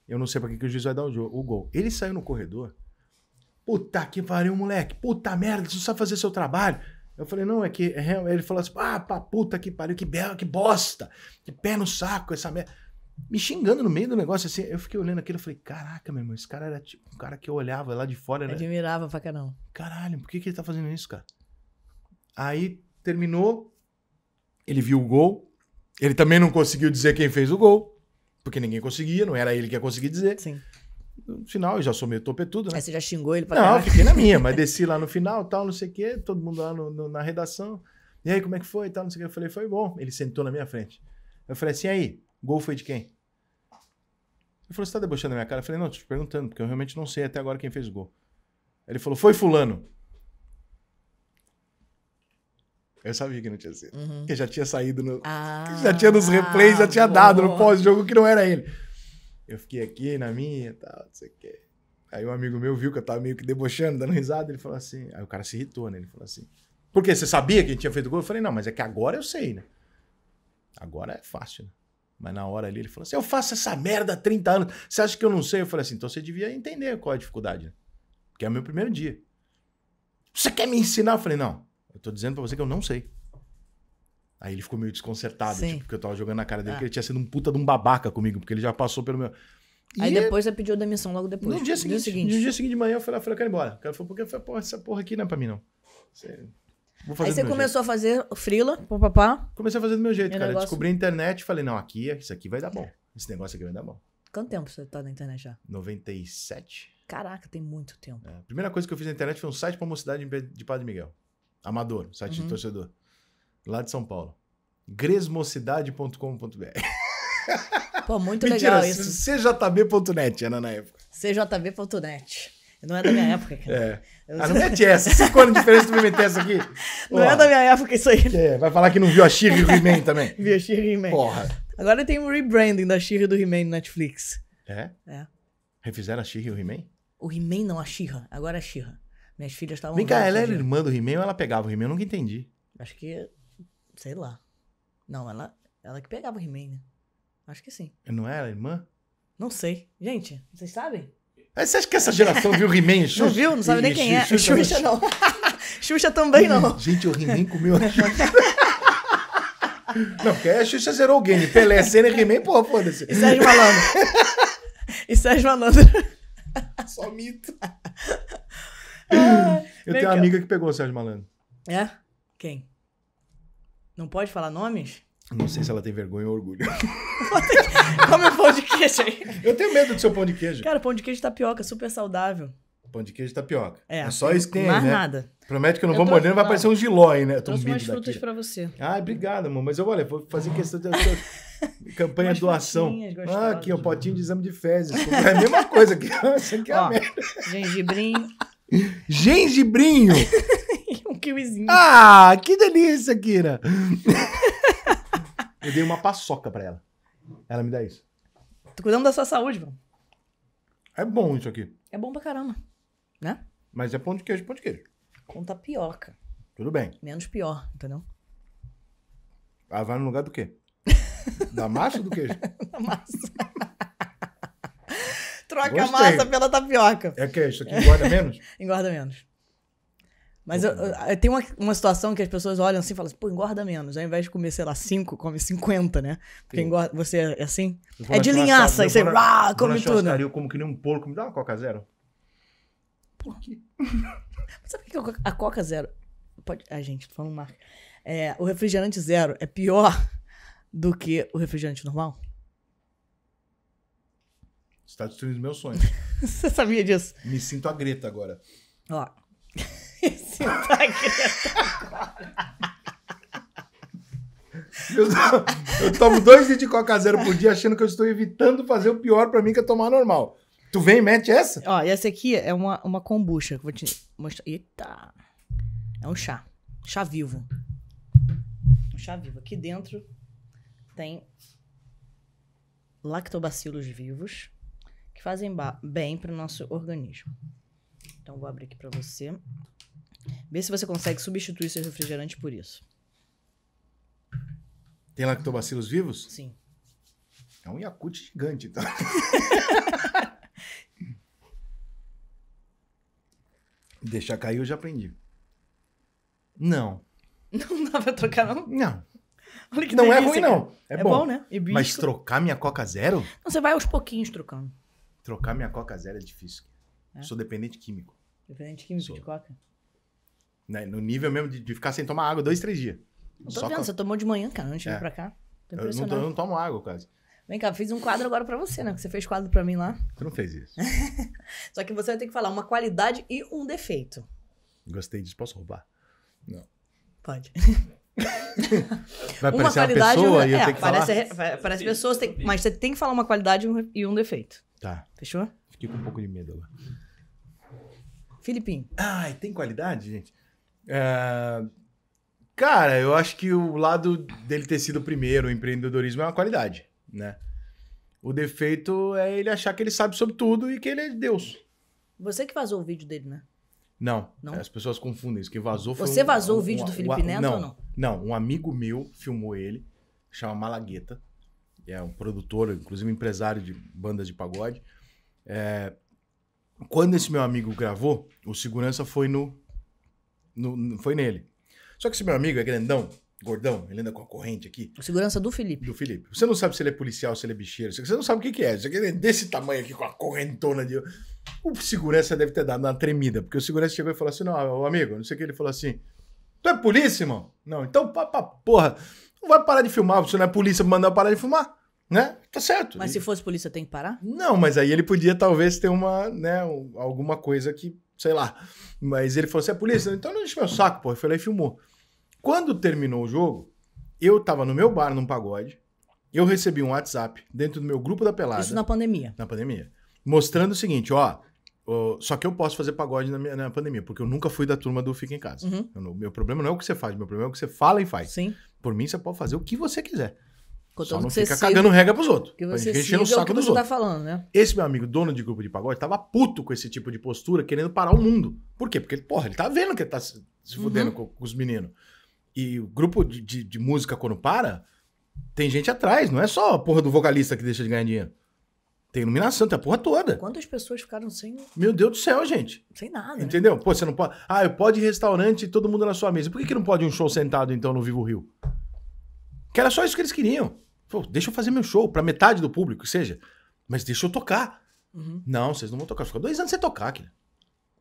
Speaker 2: Eu não sei para que, que o juiz vai dar o, gol. Ele saiu no corredor. Puta que pariu, moleque. Puta merda, você não sabe fazer seu trabalho. Eu falei, não, é que. É, ele falou assim: ah, pá, puta que pariu, que bela, que bosta, que pé no saco, essa merda. Me xingando no meio do negócio, assim. Eu fiquei olhando aquilo e falei: caraca, meu irmão, esse cara era tipo um cara que eu olhava lá de fora. né? Admirava pra caramba. Caralho, por que, que ele tá fazendo isso, cara? Aí terminou, ele viu o gol. Ele também não conseguiu dizer quem fez o gol, porque ninguém conseguia, não era ele que ia conseguir dizer. Sim. No final, eu já sou meio topetudo, né? Aí você já xingou ele pra Não, caralho. fiquei na minha, mas desci lá no final, tal, não sei o quê, todo mundo lá no, no, na redação. E aí, como é que foi? Tal, não sei o quê. Eu falei, foi bom. Ele sentou na minha frente. Eu falei assim, aí, gol foi de quem? Ele falou, você tá debochando a minha cara? Eu falei, não, tô te perguntando, porque eu realmente não sei até agora quem fez o gol. Ele falou, foi fulano. Eu sabia que não tinha sido. Uhum. Porque já tinha saído no. Ah, já tinha nos ah, replays, já tinha boa. dado no pós-jogo que não era ele. Eu fiquei aqui na minha e tal, não sei o quê. Aí um amigo meu viu que eu tava meio que debochando, dando risada, ele falou assim. Aí o cara se irritou, né? Ele falou assim. Porque você sabia que a gente tinha feito gol? Eu falei, não, mas é que agora eu sei, né? Agora é fácil, né? Mas na hora ali ele falou assim: eu faço essa merda há 30 anos, você acha que eu não sei? Eu falei assim: então você devia entender qual é a dificuldade, né? Porque é o meu primeiro dia. Você quer me ensinar? Eu falei: não, eu tô dizendo para você que eu não sei. Aí ele ficou meio desconcertado, tipo, porque eu tava jogando na cara dele, ah. que ele tinha sido um puta de um babaca comigo, porque ele já passou pelo meu. E aí depois
Speaker 1: ele pediu demissão logo depois. No dia seguinte, no dia seguinte, no dia
Speaker 2: seguinte de manhã eu falei, eu falei, eu quero ir embora. O cara falou, porque porra, essa porra aqui não é pra mim, não. Você... Vou fazer aí você começou
Speaker 1: jeito. a fazer frila, papapá. Comecei a fazer do meu jeito, meu cara. Negócio... Descobri
Speaker 2: a internet e falei, não, aqui, isso aqui vai dar bom. Esse negócio aqui vai dar bom.
Speaker 1: Quanto tempo você tá na internet já?
Speaker 2: 97.
Speaker 1: Caraca, tem muito tempo. É, a
Speaker 2: primeira coisa que eu fiz na internet foi um site pra mocidade de Padre Miguel. Amador, site uhum. de torcedor. Lá de São Paulo. Gresmocidade.com.br.
Speaker 1: Pô, muito Mentira, legal isso.
Speaker 2: CJB.net era né, na época.
Speaker 1: CJB.net.
Speaker 2: Não é da minha época, É. Eu... Ah, não mete é essa. Cinco anos de diferença do mete essa aqui. Não é Porra. é da minha época isso aí. É, vai falar que não viu a Shiri e o He-Man também. viu a Shiri e o He-Man. Porra.
Speaker 1: Agora tem um rebranding da Shiri e do He-Man no Netflix.
Speaker 2: É? É. Refizeram a Shiri e o He-Man?
Speaker 1: O He-Man não, a Shira. Agora é a Shira. Minhas filhas estavam. Vem cá, ela era irmã
Speaker 2: do He-Man ou ela pegava o He-Man? Eu nunca entendi.
Speaker 1: Acho que. Sei lá. Não, ela, ela que pegava o He-Man, né? Acho que sim.
Speaker 2: Não era irmã?
Speaker 1: Não sei. Gente, vocês sabem?
Speaker 2: Aí você acha que essa geração viu He-Man? Não viu? Não sabe nem quem é. Xuxa, Xuxa
Speaker 1: não. Xuxa também não.
Speaker 2: Gente, o He-Man comeu a Xuxa. Não, porque a Xuxa zerou o game. Pelé, Senna e He-Man, porra, foda-se. E Sérgio Malandro. e Sérgio Malandro.
Speaker 1: Só mito.
Speaker 2: Eu tenho uma amiga que pegou o Sérgio Malandro.
Speaker 1: É? Quem? Não pode falar nomes?
Speaker 2: Não sei se ela tem vergonha ou orgulho.
Speaker 1: Come é pão de queijo aí. Eu tenho medo do seu pão de queijo. Cara, pão de queijo de tapioca, super
Speaker 2: saudável. Pão de queijo de tapioca. É. É só isso que tem, Mais né? nada. Promete que eu não Eu vou morder, vai parecer aparecer um giló aí, né? Eu Trouxe umas frutas daqui. pra você. Ah, obrigado, amor. Mas eu, olha, vou fazer ah. questão de... Campanha de doação. Ah, aqui, ó, potinho de exame de fezes. É a mesma coisa que... aqui é Ó, gengibrim, Gengibrinho! um kiwizinho. Ah, que delícia, Kira! eu dei uma paçoca pra ela. Ela me dá isso. Tô cuidando
Speaker 1: da sua saúde, mano.
Speaker 2: É bom isso aqui.
Speaker 1: É bom pra caramba. Né?
Speaker 2: Mas é pão de queijo, pão de queijo.
Speaker 1: Com tapioca. Tudo bem. Menos pior, entendeu?
Speaker 2: Ah, vai no lugar do quê? da massa ou do queijo? da massa.
Speaker 1: Troca a massa pela tapioca. É que é isso aqui engorda menos? engorda menos. Mas eu, eu, eu, tem uma, uma situação que as pessoas olham assim e falam assim, pô, engorda menos. Ao invés de comer, sei lá, 5, come 50, né? Porque Sim. engorda,
Speaker 2: você é assim. É de linhaça, e você na, come tudo. Eu como que nem um porco, me dá uma Coca Zero.
Speaker 1: Por quê? sabe que é a Coca Zero... Pode... gente, tô falando marca. É, o refrigerante zero é pior do que o refrigerante
Speaker 2: normal? Você tá destruindo meus sonhos. Você sabia disso? Me sinto a Greta agora. Ó. Me sinto a Greta agora. Eu, eu tomo dois litros de coca zero por dia achando que eu estou evitando fazer o pior para mim que é tomar normal. Tu vem e mete essa? Ó,
Speaker 1: essa aqui é uma, uma kombucha. Vou te mostrar. Eita! É um chá. Chá vivo. Um chá vivo. Aqui dentro tem lactobacilos vivos que fazem bem para o nosso organismo. Então, vou abrir aqui para você. Vê se você consegue substituir seu refrigerante por isso.
Speaker 2: Tem lactobacilos vivos? Sim. É um Yakut gigante, então. Deixar cair eu já aprendi. Não.
Speaker 1: Não dá pra trocar, não? Não. não é delícia, é ruim, cara. não. É, é bom. bom. né? Mas
Speaker 2: trocar minha Coca Zero?
Speaker 1: Não, você vai aos pouquinhos trocando.
Speaker 2: Trocar minha Coca Zero é difícil. É? Sou dependente químico.
Speaker 1: Dependente químico Sou. de Coca?
Speaker 2: Né, no nível mesmo de, de, ficar sem tomar água dois, três dias. Não tô Só vendo, com... você
Speaker 1: tomou de manhã, cara, antes de é. vir pra cá.
Speaker 2: Tô eu não, eu não tomo água quase.
Speaker 1: Vem cá, fiz um quadro agora para você, né? Você fez quadro para mim lá. Tu não fez isso. Só que você vai ter que falar uma qualidade e um defeito.
Speaker 2: Gostei disso. Posso roubar? Não. Pode. vai aparecer uma, uma pessoa e eu é, tenho que aparece, falar? Parece pessoas, mas
Speaker 1: você tem que falar uma qualidade e um defeito.
Speaker 2: Tá. Fechou? Fiquei com um pouco de medo lá. Filipim. Ai, tem qualidade, gente? É... Cara, eu acho que o lado dele ter sido o primeiro, o empreendedorismo, é uma qualidade, né? O defeito é ele achar que ele sabe sobre tudo e que ele é Deus. Você que vazou o vídeo dele, né? Não. não? As pessoas confundem isso. Quem vazou foi Você vazou um, o vídeo um, do Felipe Neto não, ou não? Não, um amigo meu filmou ele, chama Malagueta que é um produtor, inclusive empresário de bandas de pagode. É, quando esse meu amigo gravou, o segurança foi no, no, foi nele. Só que esse meu amigo é grandão, gordão, ele anda com a corrente aqui. O segurança do Felipe. Do Felipe. Você não sabe se ele é policial, se ele é bicheiro, você não sabe o que, que é. Você é desse tamanho aqui, com a correntona de. O segurança deve ter dado uma tremida, porque o segurança chegou e falou assim: não, amigo, não sei o que. Ele falou assim: Tu é polícia, irmão? Não, então, pá, pá, porra, não vai parar de filmar, você não é polícia mandar parar de filmar, né? Tá certo. Mas se fosse polícia tem que parar? Não, mas aí ele podia talvez ter uma, né, alguma coisa que, sei lá. Mas ele falou, se é polícia? Então não deixa meu saco, pô. Ele foi lá e filmou. Quando terminou o jogo, eu tava no meu bar, num pagode, eu recebi um WhatsApp dentro do meu grupo da pelada. Isso na pandemia. Na pandemia. Mostrando o seguinte, ó, só que eu posso fazer pagode na, minha, na, pandemia, porque eu nunca fui da turma do Fica em Casa. Uhum. Eu, meu problema não é o que você faz, meu problema é o que você fala e faz. Sim. Por mim, você pode fazer o que você quiser.
Speaker 1: Contanto Só não fica cagando regra pros outros. Que você o saco dos tá outros. Tá falando, né?
Speaker 2: Esse meu amigo, dono de grupo de pagode, tava puto com esse tipo de postura, querendo parar o mundo. Por quê? Porque, porra, ele tá vendo que ele tá se fudendo uhum. com, com, os meninos. E o grupo de, de, de música, quando para, tem gente atrás, não é só a porra do vocalista que deixa de ganhar dinheiro. Tem iluminação, tem a porra toda.
Speaker 1: Quantas pessoas ficaram sem.
Speaker 2: Meu Deus do céu, gente. Sem nada. Né? Entendeu? Né? Pô, você não pode. Ah, eu pode ir restaurante e todo mundo na sua mesa. Por que, que não pode um show sentado, então, no Vivo Rio? Que era só isso que eles queriam. Pô, deixa eu fazer meu show, pra metade do público, que seja. Mas deixa eu tocar. Uhum. Não, vocês não vão tocar. Ficou dois anos sem tocar, aqui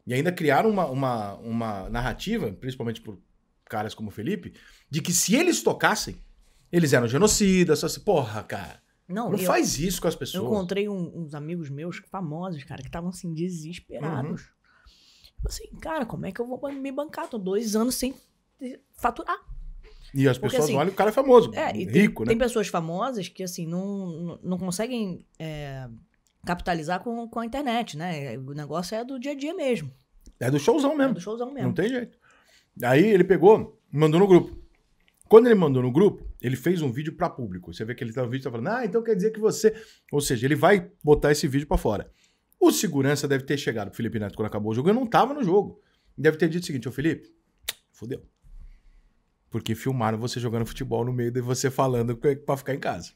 Speaker 2: E ainda criaram uma, uma, uma narrativa, principalmente por caras como o Felipe, de que se eles tocassem, eles eram genocidas. Só assim, porra, cara.
Speaker 1: Não, não eu, faz isso com as pessoas. Eu encontrei um, uns amigos meus famosos, cara, que estavam assim, desesperados. Uhum. Eu, tipo assim, cara, como é que eu vou me bancar? Tô dois anos sem faturar.
Speaker 2: E as Porque, pessoas assim, olham, o cara é famoso, é, é rico, tem, né? Tem pessoas
Speaker 1: famosas que, assim, não, não, não conseguem é, capitalizar com, com a internet, né? O negócio é do dia a dia mesmo.
Speaker 2: É do showzão é mesmo. É do showzão mesmo. Não tem jeito. Aí ele pegou, mandou no grupo. Quando ele mandou no grupo, ele fez um vídeo para público. Você vê que ele tá no vídeo tá falando: "Ah, então quer dizer que você", ou seja, ele vai botar esse vídeo para fora. O segurança deve ter chegado pro Felipe Neto quando acabou o jogo, eu não tava no jogo. Deve ter dito o seguinte: "Ô Felipe, fodeu. Porque filmaram você jogando futebol no meio de você falando é para ficar em casa".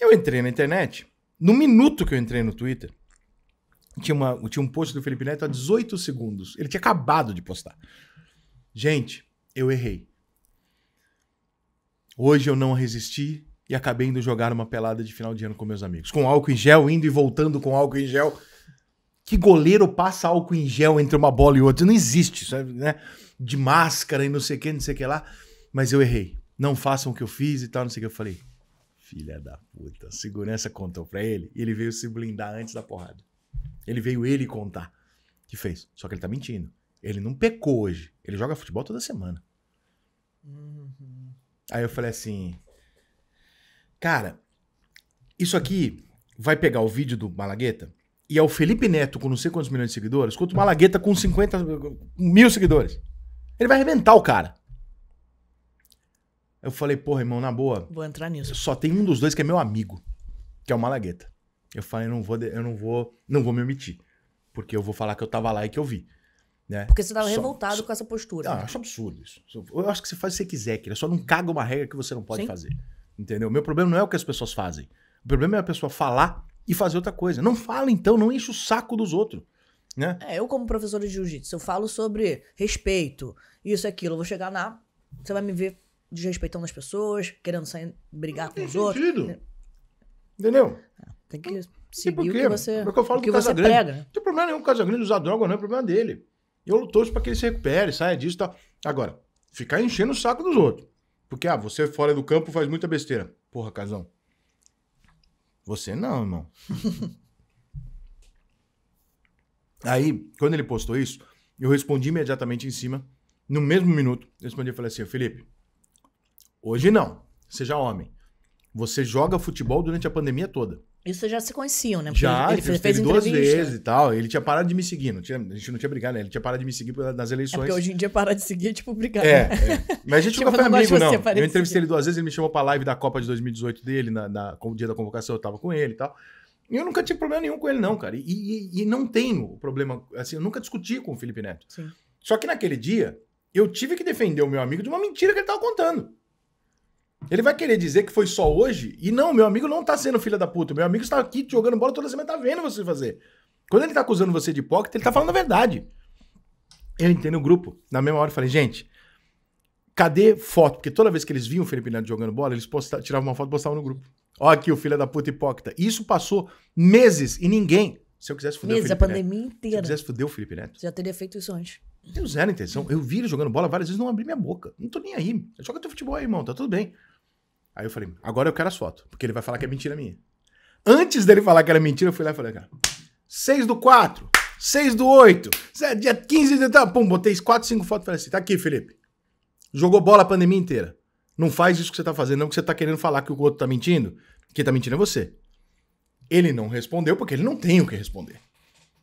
Speaker 2: Eu entrei na internet, no minuto que eu entrei no Twitter, tinha, uma, tinha um post do Felipe Neto há 18 segundos. Ele tinha acabado de postar. Gente, eu errei. Hoje eu não resisti e acabei indo jogar uma pelada de final de ano com meus amigos. Com álcool em gel, indo e voltando com álcool em gel. Que goleiro passa álcool em gel entre uma bola e outra? Não existe, sabe, é, né? De máscara e não sei o que, não sei o que lá. Mas eu errei. Não façam o que eu fiz e tal, não sei o que. Eu falei, filha da puta. A segurança contou pra ele e ele veio se blindar antes da porrada. Ele veio ele contar que fez. Só que ele tá mentindo. Ele não pecou hoje. Ele joga futebol toda semana. Uhum. Aí eu falei assim, cara, isso aqui vai pegar o vídeo do Malagueta e é o Felipe Neto com não sei quantos milhões de seguidores contra o Malagueta com 50 mil seguidores. Ele vai arrebentar o cara. Eu falei, porra, irmão, na boa. Vou entrar nisso. Só tem um dos dois que é meu amigo, que é o Malagueta. Eu falei, não vou, eu não vou, não vou me omitir, porque eu vou falar que eu tava lá e que eu vi. Né? Porque você estava revoltado
Speaker 1: só, com essa postura. Não, né? eu acho
Speaker 2: absurdo isso. Eu acho que você faz o que você quiser, Só não uhum. caga uma regra que você não pode Sim. fazer. Entendeu? Meu problema não é o que as pessoas fazem. O problema é a pessoa falar e fazer outra coisa. Não fala, então, não enche o saco dos outros. Né?
Speaker 1: É, eu, como professor de jiu-jitsu, eu falo sobre respeito, isso, aquilo. Eu vou chegar na. Você vai me ver desrespeitando as pessoas, querendo sair, brigar não com os sentido.
Speaker 2: outros. Né? Entendeu? Ah, tem que seguir o que você, é o que eu falo que do Casagrande. Né? Não tem problema nenhum o Casagrande usar droga, não é problema dele. Eu torço para que ele se recupere, saia disso e tal. Agora, ficar enchendo o saco dos outros. Porque, ah, você fora do campo faz muita besteira. Porra, Casão. Você não, irmão. Aí, quando ele postou isso, eu respondi imediatamente em cima. No mesmo minuto, eu respondi e falei assim: Felipe, hoje não. Seja homem. Você joga futebol durante a pandemia toda.
Speaker 1: Isso já se conheciam, né? Porque já, ele fez, fez duas vezes e
Speaker 2: tal. Ele tinha parado de me seguir. Não tinha, a gente não tinha brigado, né? Ele tinha parado de me seguir nas eleições. É porque hoje em dia parar de seguir é tipo brigar. É, é. Mas a gente tipo, nunca foi amigo, não. Eu entrevistei ele duas vezes, ele me chamou pra live da Copa de 2018 dele, na, na, no dia da convocação eu tava com ele e tal. E eu nunca tive problema nenhum com ele, não, cara. E, e, e não tenho problema. Assim, eu nunca discuti com o Felipe Neto. Sim. Só que naquele dia, eu tive que defender o meu amigo de uma mentira que ele tava contando. Ele vai querer dizer que foi só hoje? E não, meu amigo não tá sendo filha da puta. Meu amigo está aqui jogando bola toda semana, tá vendo você fazer. Quando ele tá acusando você de hipócrita, ele tá falando a verdade. Eu entendo o grupo, na mesma hora eu falei, gente, cadê foto? Porque toda vez que eles viam o Felipe Neto jogando bola, eles postavam, tiravam uma foto e postavam no grupo. Ó aqui o filho da puta hipócrita. Isso passou meses e ninguém. Se eu quisesse fuder Meses, o Felipe a pandemia Neto, inteira. Se eu quisesse fuder o Felipe Neto.
Speaker 1: Já teria feito isso antes.
Speaker 2: Eu zero intenção. Eu vi ele jogando bola várias vezes, não abri minha boca. Não tô nem aí. Joga é teu futebol aí, irmão. Tá tudo bem. Aí eu falei, agora eu quero as fotos, porque ele vai falar que é mentira minha. Antes dele falar que era mentira, eu fui lá e falei, cara, 6 do 4, 6 do 8, é dia 15 de tal. Pum, botei 4, 5 fotos e falei assim: tá aqui, Felipe. Jogou bola a pandemia inteira. Não faz isso que você tá fazendo, não, que você tá querendo falar que o outro tá mentindo. Quem tá mentindo é você. Ele não respondeu porque ele não tem o que responder.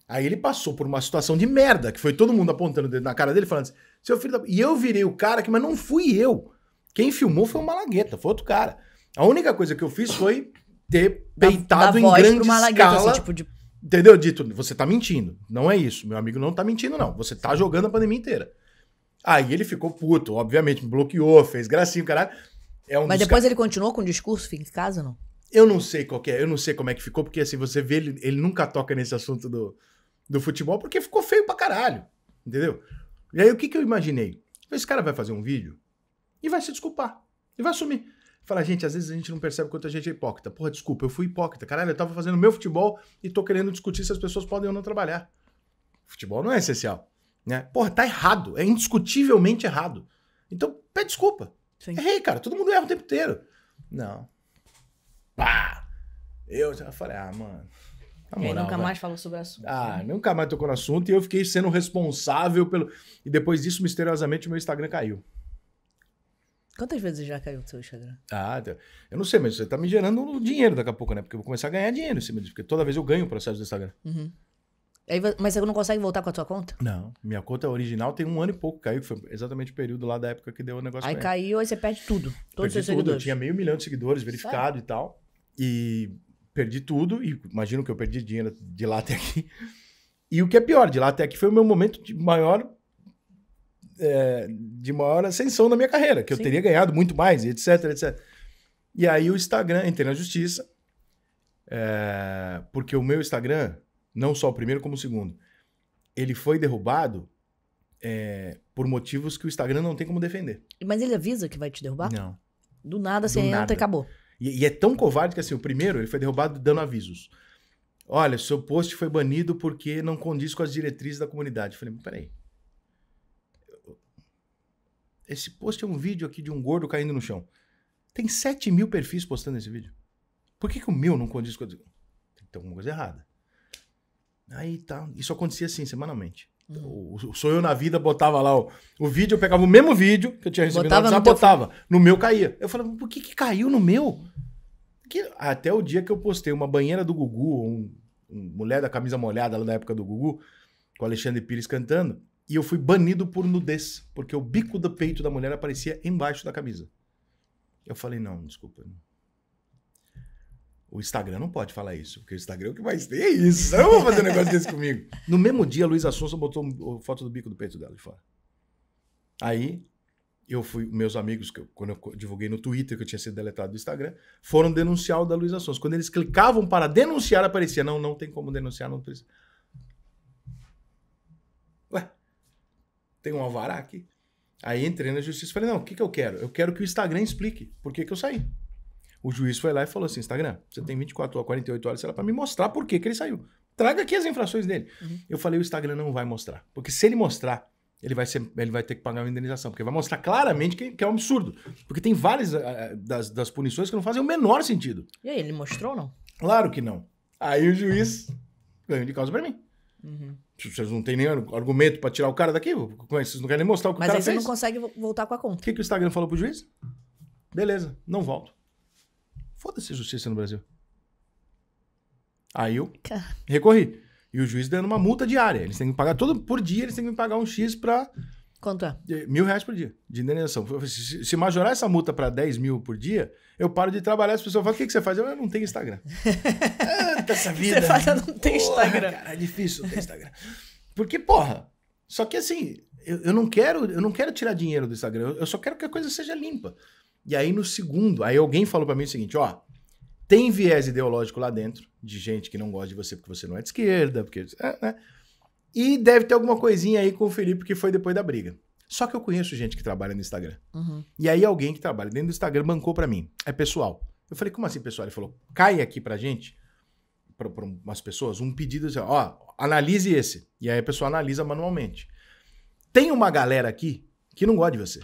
Speaker 2: Aí ele passou por uma situação de merda, que foi todo mundo apontando o dedo na cara dele, falando assim, seu filho da... E eu virei o cara que, mas não fui eu. Quem filmou foi o Malagueta, foi outro cara. A única coisa que eu fiz foi ter peitado da, da em grande assim, escala. Assim, tipo de... Entendeu? Dito, você tá mentindo. Não é isso. Meu amigo não tá mentindo, não. Você tá jogando a pandemia inteira. Aí ele ficou puto, obviamente, me bloqueou, fez gracinha, caralho. É um Mas depois ele
Speaker 1: continuou com o discurso, fica em casa, não?
Speaker 2: Eu não sei qual é, eu não sei como é que ficou, porque assim, você vê, ele, ele nunca toca nesse assunto do, do futebol, porque ficou feio pra caralho, entendeu? E aí, o que, que eu imaginei? Esse cara vai fazer um vídeo e vai se desculpar. E vai assumir. Fala, gente, às vezes a gente não percebe quanto a gente é hipócrita. Porra, desculpa, eu fui hipócrita. Caralho, eu tava fazendo meu futebol e tô querendo discutir se as pessoas podem ou não trabalhar. Futebol não é essencial. Né? Porra, tá errado. É indiscutivelmente errado. Então, pede desculpa. Sim. Errei, cara. Todo mundo erra o tempo inteiro. Não. Pá! Eu já falei, ah, mano. Na moral, nunca vai. mais
Speaker 1: falou sobre o assunto. Ah, né?
Speaker 2: nunca mais tocou no assunto e eu fiquei sendo responsável pelo. E depois disso, misteriosamente, meu Instagram caiu.
Speaker 1: Quantas vezes já caiu o seu Instagram?
Speaker 2: Ah, eu não sei, mas você tá me gerando dinheiro daqui a pouco, né? Porque eu vou começar a ganhar dinheiro em cima disso, porque toda vez eu ganho o processo do Instagram.
Speaker 1: Uhum. Aí, mas você não consegue voltar com a sua conta?
Speaker 2: Não. Minha conta original tem um ano e pouco caiu, foi exatamente o período lá da época que deu o negócio. Aí caiu,
Speaker 1: aí você perde tudo. Todos os seus tudo. seguidores. Eu
Speaker 2: tinha meio milhão de seguidores verificado e tal. E perdi tudo. E imagino que eu perdi dinheiro de lá até aqui. E o que é pior, de lá até aqui foi o meu momento de maior é, de maior ascensão na minha carreira, que Sim. eu teria ganhado muito mais, etc, etc. E aí o Instagram, entrei na justiça, é, porque o meu Instagram, não só o primeiro como o segundo, ele foi derrubado é, por motivos que o Instagram não tem como defender. Mas ele avisa que vai te derrubar? Não.
Speaker 1: Do nada você Do entra assim, nada. e acabou.
Speaker 2: E, e, é tão covarde que assim, o primeiro ele foi derrubado dando avisos. Olha, seu post foi banido porque não condiz com as diretrizes da comunidade. Eu falei, peraí, esse post é um vídeo aqui de um gordo caindo no chão. Tem 7 mil perfis postando esse vídeo. Por que, que o meu não condiz com o. Tem alguma coisa errada. Aí tá. Isso acontecia assim, semanalmente. Hum. o, o Sou Eu na Vida botava lá o, o vídeo, eu pegava o mesmo vídeo que eu tinha recebido botava no WhatsApp, botava. No meu caía. Eu falava, por que, que caiu no meu? Que, até o dia que eu postei uma banheira do Gugu, um, um mulher da camisa molhada lá da época do Gugu, com o Alexandre Pires cantando. E eu fui banido por nudez, porque o bico do peito da mulher aparecia embaixo da camisa. Eu falei, não, desculpa. O Instagram não pode falar isso, porque o Instagram é o que mais tem é isso. Eu não vou fazer um negócio desse comigo. No mesmo dia, a Luiz Assunção botou foto do bico do peito dela de fora. Aí, eu fui, meus amigos, que eu, quando eu divulguei no Twitter que eu tinha sido deletado do Instagram, foram denunciar o da Luiz Assunção. Quando eles clicavam para denunciar, aparecia: não, não tem como denunciar, não precisa. tem um alvará aqui. Aí entrei na justiça e falei, não, o que, que eu quero? Eu quero que o Instagram explique por que, que eu saí. O juiz foi lá e falou assim, Instagram, você tem 24 ou 48 horas para me mostrar por que, que ele saiu. Traga aqui as infrações dele. Uhum. Eu falei, o Instagram não vai mostrar. Porque se ele mostrar, ele vai, ser, ele vai ter que pagar uma indenização. Porque vai mostrar claramente que, que é um absurdo. Porque tem várias uh, das, das punições que não fazem o menor sentido. E aí, ele mostrou ou não? Claro que não. Aí o juiz ganhou de causa para mim. Uhum. Vocês não têm nenhum argumento para tirar o cara daqui? Vocês não querem nem mostrar o que Mas o cara aí você não
Speaker 1: consegue voltar
Speaker 2: com a conta. O que, que o Instagram falou pro juiz? Beleza, não volto. Foda-se a justiça no Brasil. Aí eu recorri. E o juiz dando uma multa diária. Eles têm que pagar todo por dia, eles têm que me pagar um X para. Quanto é? é? Mil reais por dia de indenização. Se, majorar essa multa para 10 mil por dia, eu paro de trabalhar. As pessoas falam: o que, que você faz? Eu, eu não tenho Instagram. chata essa vida. Você fala, né? não tem Instagram. cara, é difícil ter Instagram. Porque, porra, só que assim, eu, eu, não quero eu não quero tirar dinheiro do Instagram, eu, eu só quero que a coisa seja limpa. E aí no segundo, aí alguém falou para mim o seguinte, ó, tem viés ideológico lá dentro, de gente que não gosta de você porque você não é de esquerda, porque... É, né? E deve ter alguma coisinha aí com o Felipe que foi depois da briga. Só que eu conheço gente que trabalha no Instagram. Uhum. E aí alguém que trabalha dentro do Instagram bancou para mim. É pessoal. Eu falei, como assim pessoal? Ele falou, cai aqui pra gente para umas pessoas um pedido, assim, ó, analise esse. E aí a pessoa analisa manualmente. Tem uma galera aqui que não gosta de você.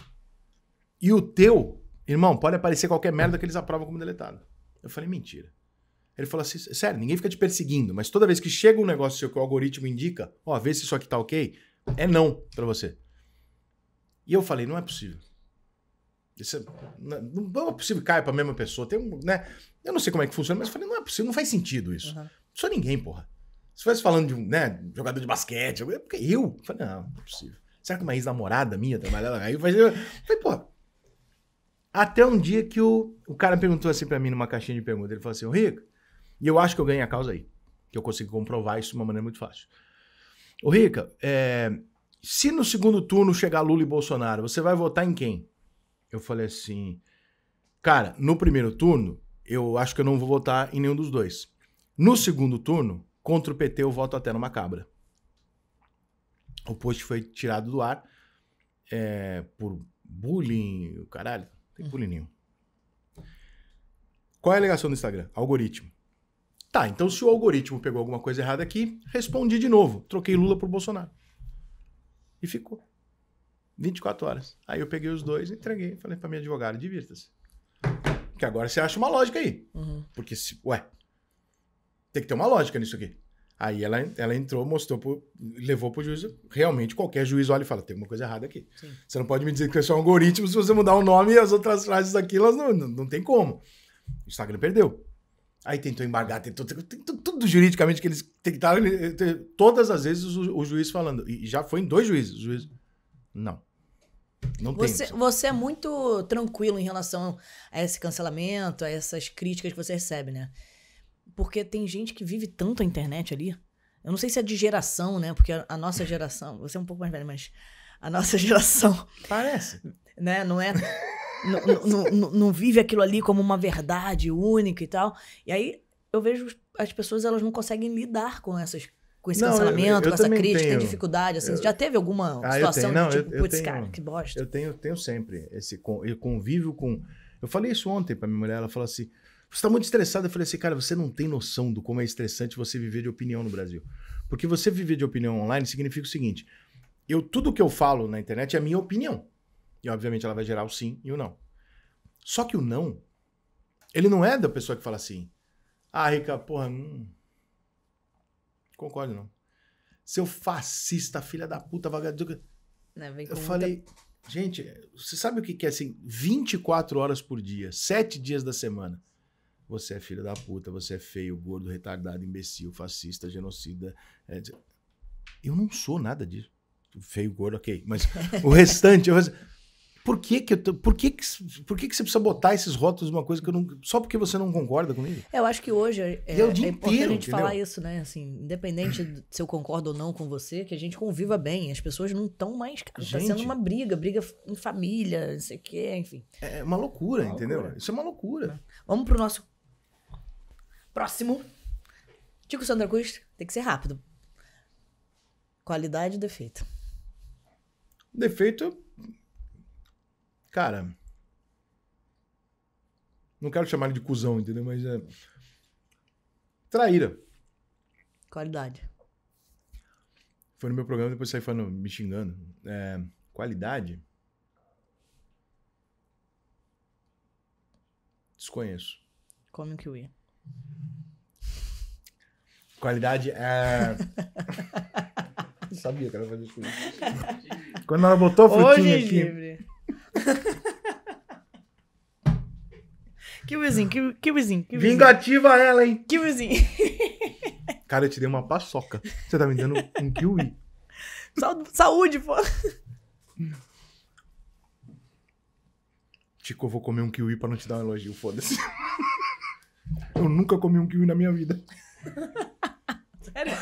Speaker 2: E o teu, irmão, pode aparecer qualquer merda que eles aprovam como deletado. Eu falei, mentira. Ele falou assim, sério, ninguém fica te perseguindo, mas toda vez que chega um negócio seu que o algoritmo indica, ó, vê se isso aqui tá ok, é não para você. E eu falei, não é possível. Isso é, né, não é possível que caia para a mesma pessoa. Tem um, né? Eu não sei como é que funciona, mas eu falei, não é possível, não faz sentido isso. Uhum. Sou ninguém, porra. Se fosse falando de um né, jogador de basquete, é eu, eu falei, não, não é possível. Será que uma ex-namorada minha trabalhava? Aí eu falei, eu falei, pô. Até um dia que o, o cara perguntou assim para mim numa caixinha de perguntas. Ele falou assim, Rico, e eu acho que eu ganhei a causa aí. Que eu consigo comprovar isso de uma maneira muito fácil. Ô, Rica, é, eh, se no segundo turno chegar Lula e Bolsonaro, você vai votar em quem? Eu falei assim, cara, no primeiro turno, eu acho que eu não vou votar em nenhum dos dois. No segundo turno, contra o PT, eu voto até numa cabra. O post foi tirado do ar é, por bullying, caralho. tem bullying nenhum. Qual é a alegação do Instagram? Algoritmo. Tá, então se o algoritmo pegou alguma coisa errada aqui, respondi de novo. Troquei Lula por Bolsonaro. E ficou. 24 horas. Aí eu peguei os dois, entreguei, falei para minha advogada, divirta-se. Porque agora você acha uma lógica aí. Uhum. Porque se, ué, tem que ter uma lógica nisso aqui. Aí ela, ela entrou, mostrou, pro, levou pro juiz. Realmente, qualquer juiz olha e fala: tem uma coisa errada aqui. Sim. Você não pode me dizer que é só um algoritmo, se você mudar o nome e as outras frases aqui elas não, não, não tem como. O Instagram perdeu. Aí tentou embargar, tentou, tentou tudo juridicamente que eles tentaram. Eh, todas as vezes o, o juiz falando. E já foi em dois juízes. O juiz, não. Não você,
Speaker 1: tem. Você é muito tranquilo em relação a esse cancelamento, a essas críticas que você recebe, né? Porque tem gente que vive tanto a internet ali. Eu não sei se é de geração, né? Porque a, nossa geração. Você é um pouco mais velho, mas. A nossa geração. Parece. Né? Não é. não vive aquilo ali como uma verdade única e tal. E aí eu vejo as pessoas, elas não conseguem lidar com essas com esse não, cancelamento, eu, eu com essa crítica, tenho, tem dificuldade, assim, eu, já teve alguma ah, situação não, de tipo, putz, cara,
Speaker 2: que bosta? Eu tenho, tenho sempre esse eu convivo com Eu falei isso ontem para minha mulher, ela falou assim: "Você tá muito estressado". Eu falei assim: "Cara, você não tem noção do como é estressante você viver de opinião no Brasil". Porque você viver de opinião online significa o seguinte: eu tudo que eu falo na internet é a minha opinião. E obviamente ela vai gerar o sim e o não. Só que o não ele não é da pessoa que fala assim: "Ah, Rica, porra, não concordo, não. Seu fascista, filha da puta, vagabundo. Eu falei, muita... gente, você sabe o que, é assim? 24 horas por dia, 7 dias da semana. Você é filha da puta, você é feio, gordo, retardado, imbecil, fascista, genocida. É... Eu não sou nada disso. Feio, gordo, ok. Mas o restante. Eu... Por que que, tô, por que, que, por que, que você precisa botar esses rótulos numa coisa que eu não. Só porque você não concorda comigo?
Speaker 1: É, eu acho que hoje é, é, é importante inteiro, a gente falar isso, né? Assim, independente se eu concordo ou não com você, que a gente conviva bem. As pessoas não estão mais. Cara, gente, tá sendo uma briga, briga em família, não sei o quê, enfim.
Speaker 2: É, é uma loucura, uma entendeu? Loucura. Isso é uma loucura. Né?
Speaker 1: Vamos pro nosso próximo. Tico Sandra Cruz, tem que ser rápido. Qualidade e defeito.
Speaker 2: Defeito Cara. Não quero chamar ele de cuzão, entendeu? Mas é. Traíra. Qualidade. Foi no meu programa, depois saí falando, me xingando. É, qualidade? Desconheço. Come um kiwi. Qualidade é. Sabia que ela fazer isso. Quando ela botou foi frutinha Hoje é aqui. Livre.
Speaker 1: Kiwizinho, kiwi, kiwizinho, kiwizinho. Vingativa ela, hein? Kiwizinho.
Speaker 2: Cara, eu te dei uma paçoca. Você tá me dando um kiwi?
Speaker 1: Saúde, pô.
Speaker 2: Tico, eu vou comer um kiwi pra não te dar um elogio, foda-se. Eu nunca comi um kiwi na minha vida.
Speaker 1: Sério?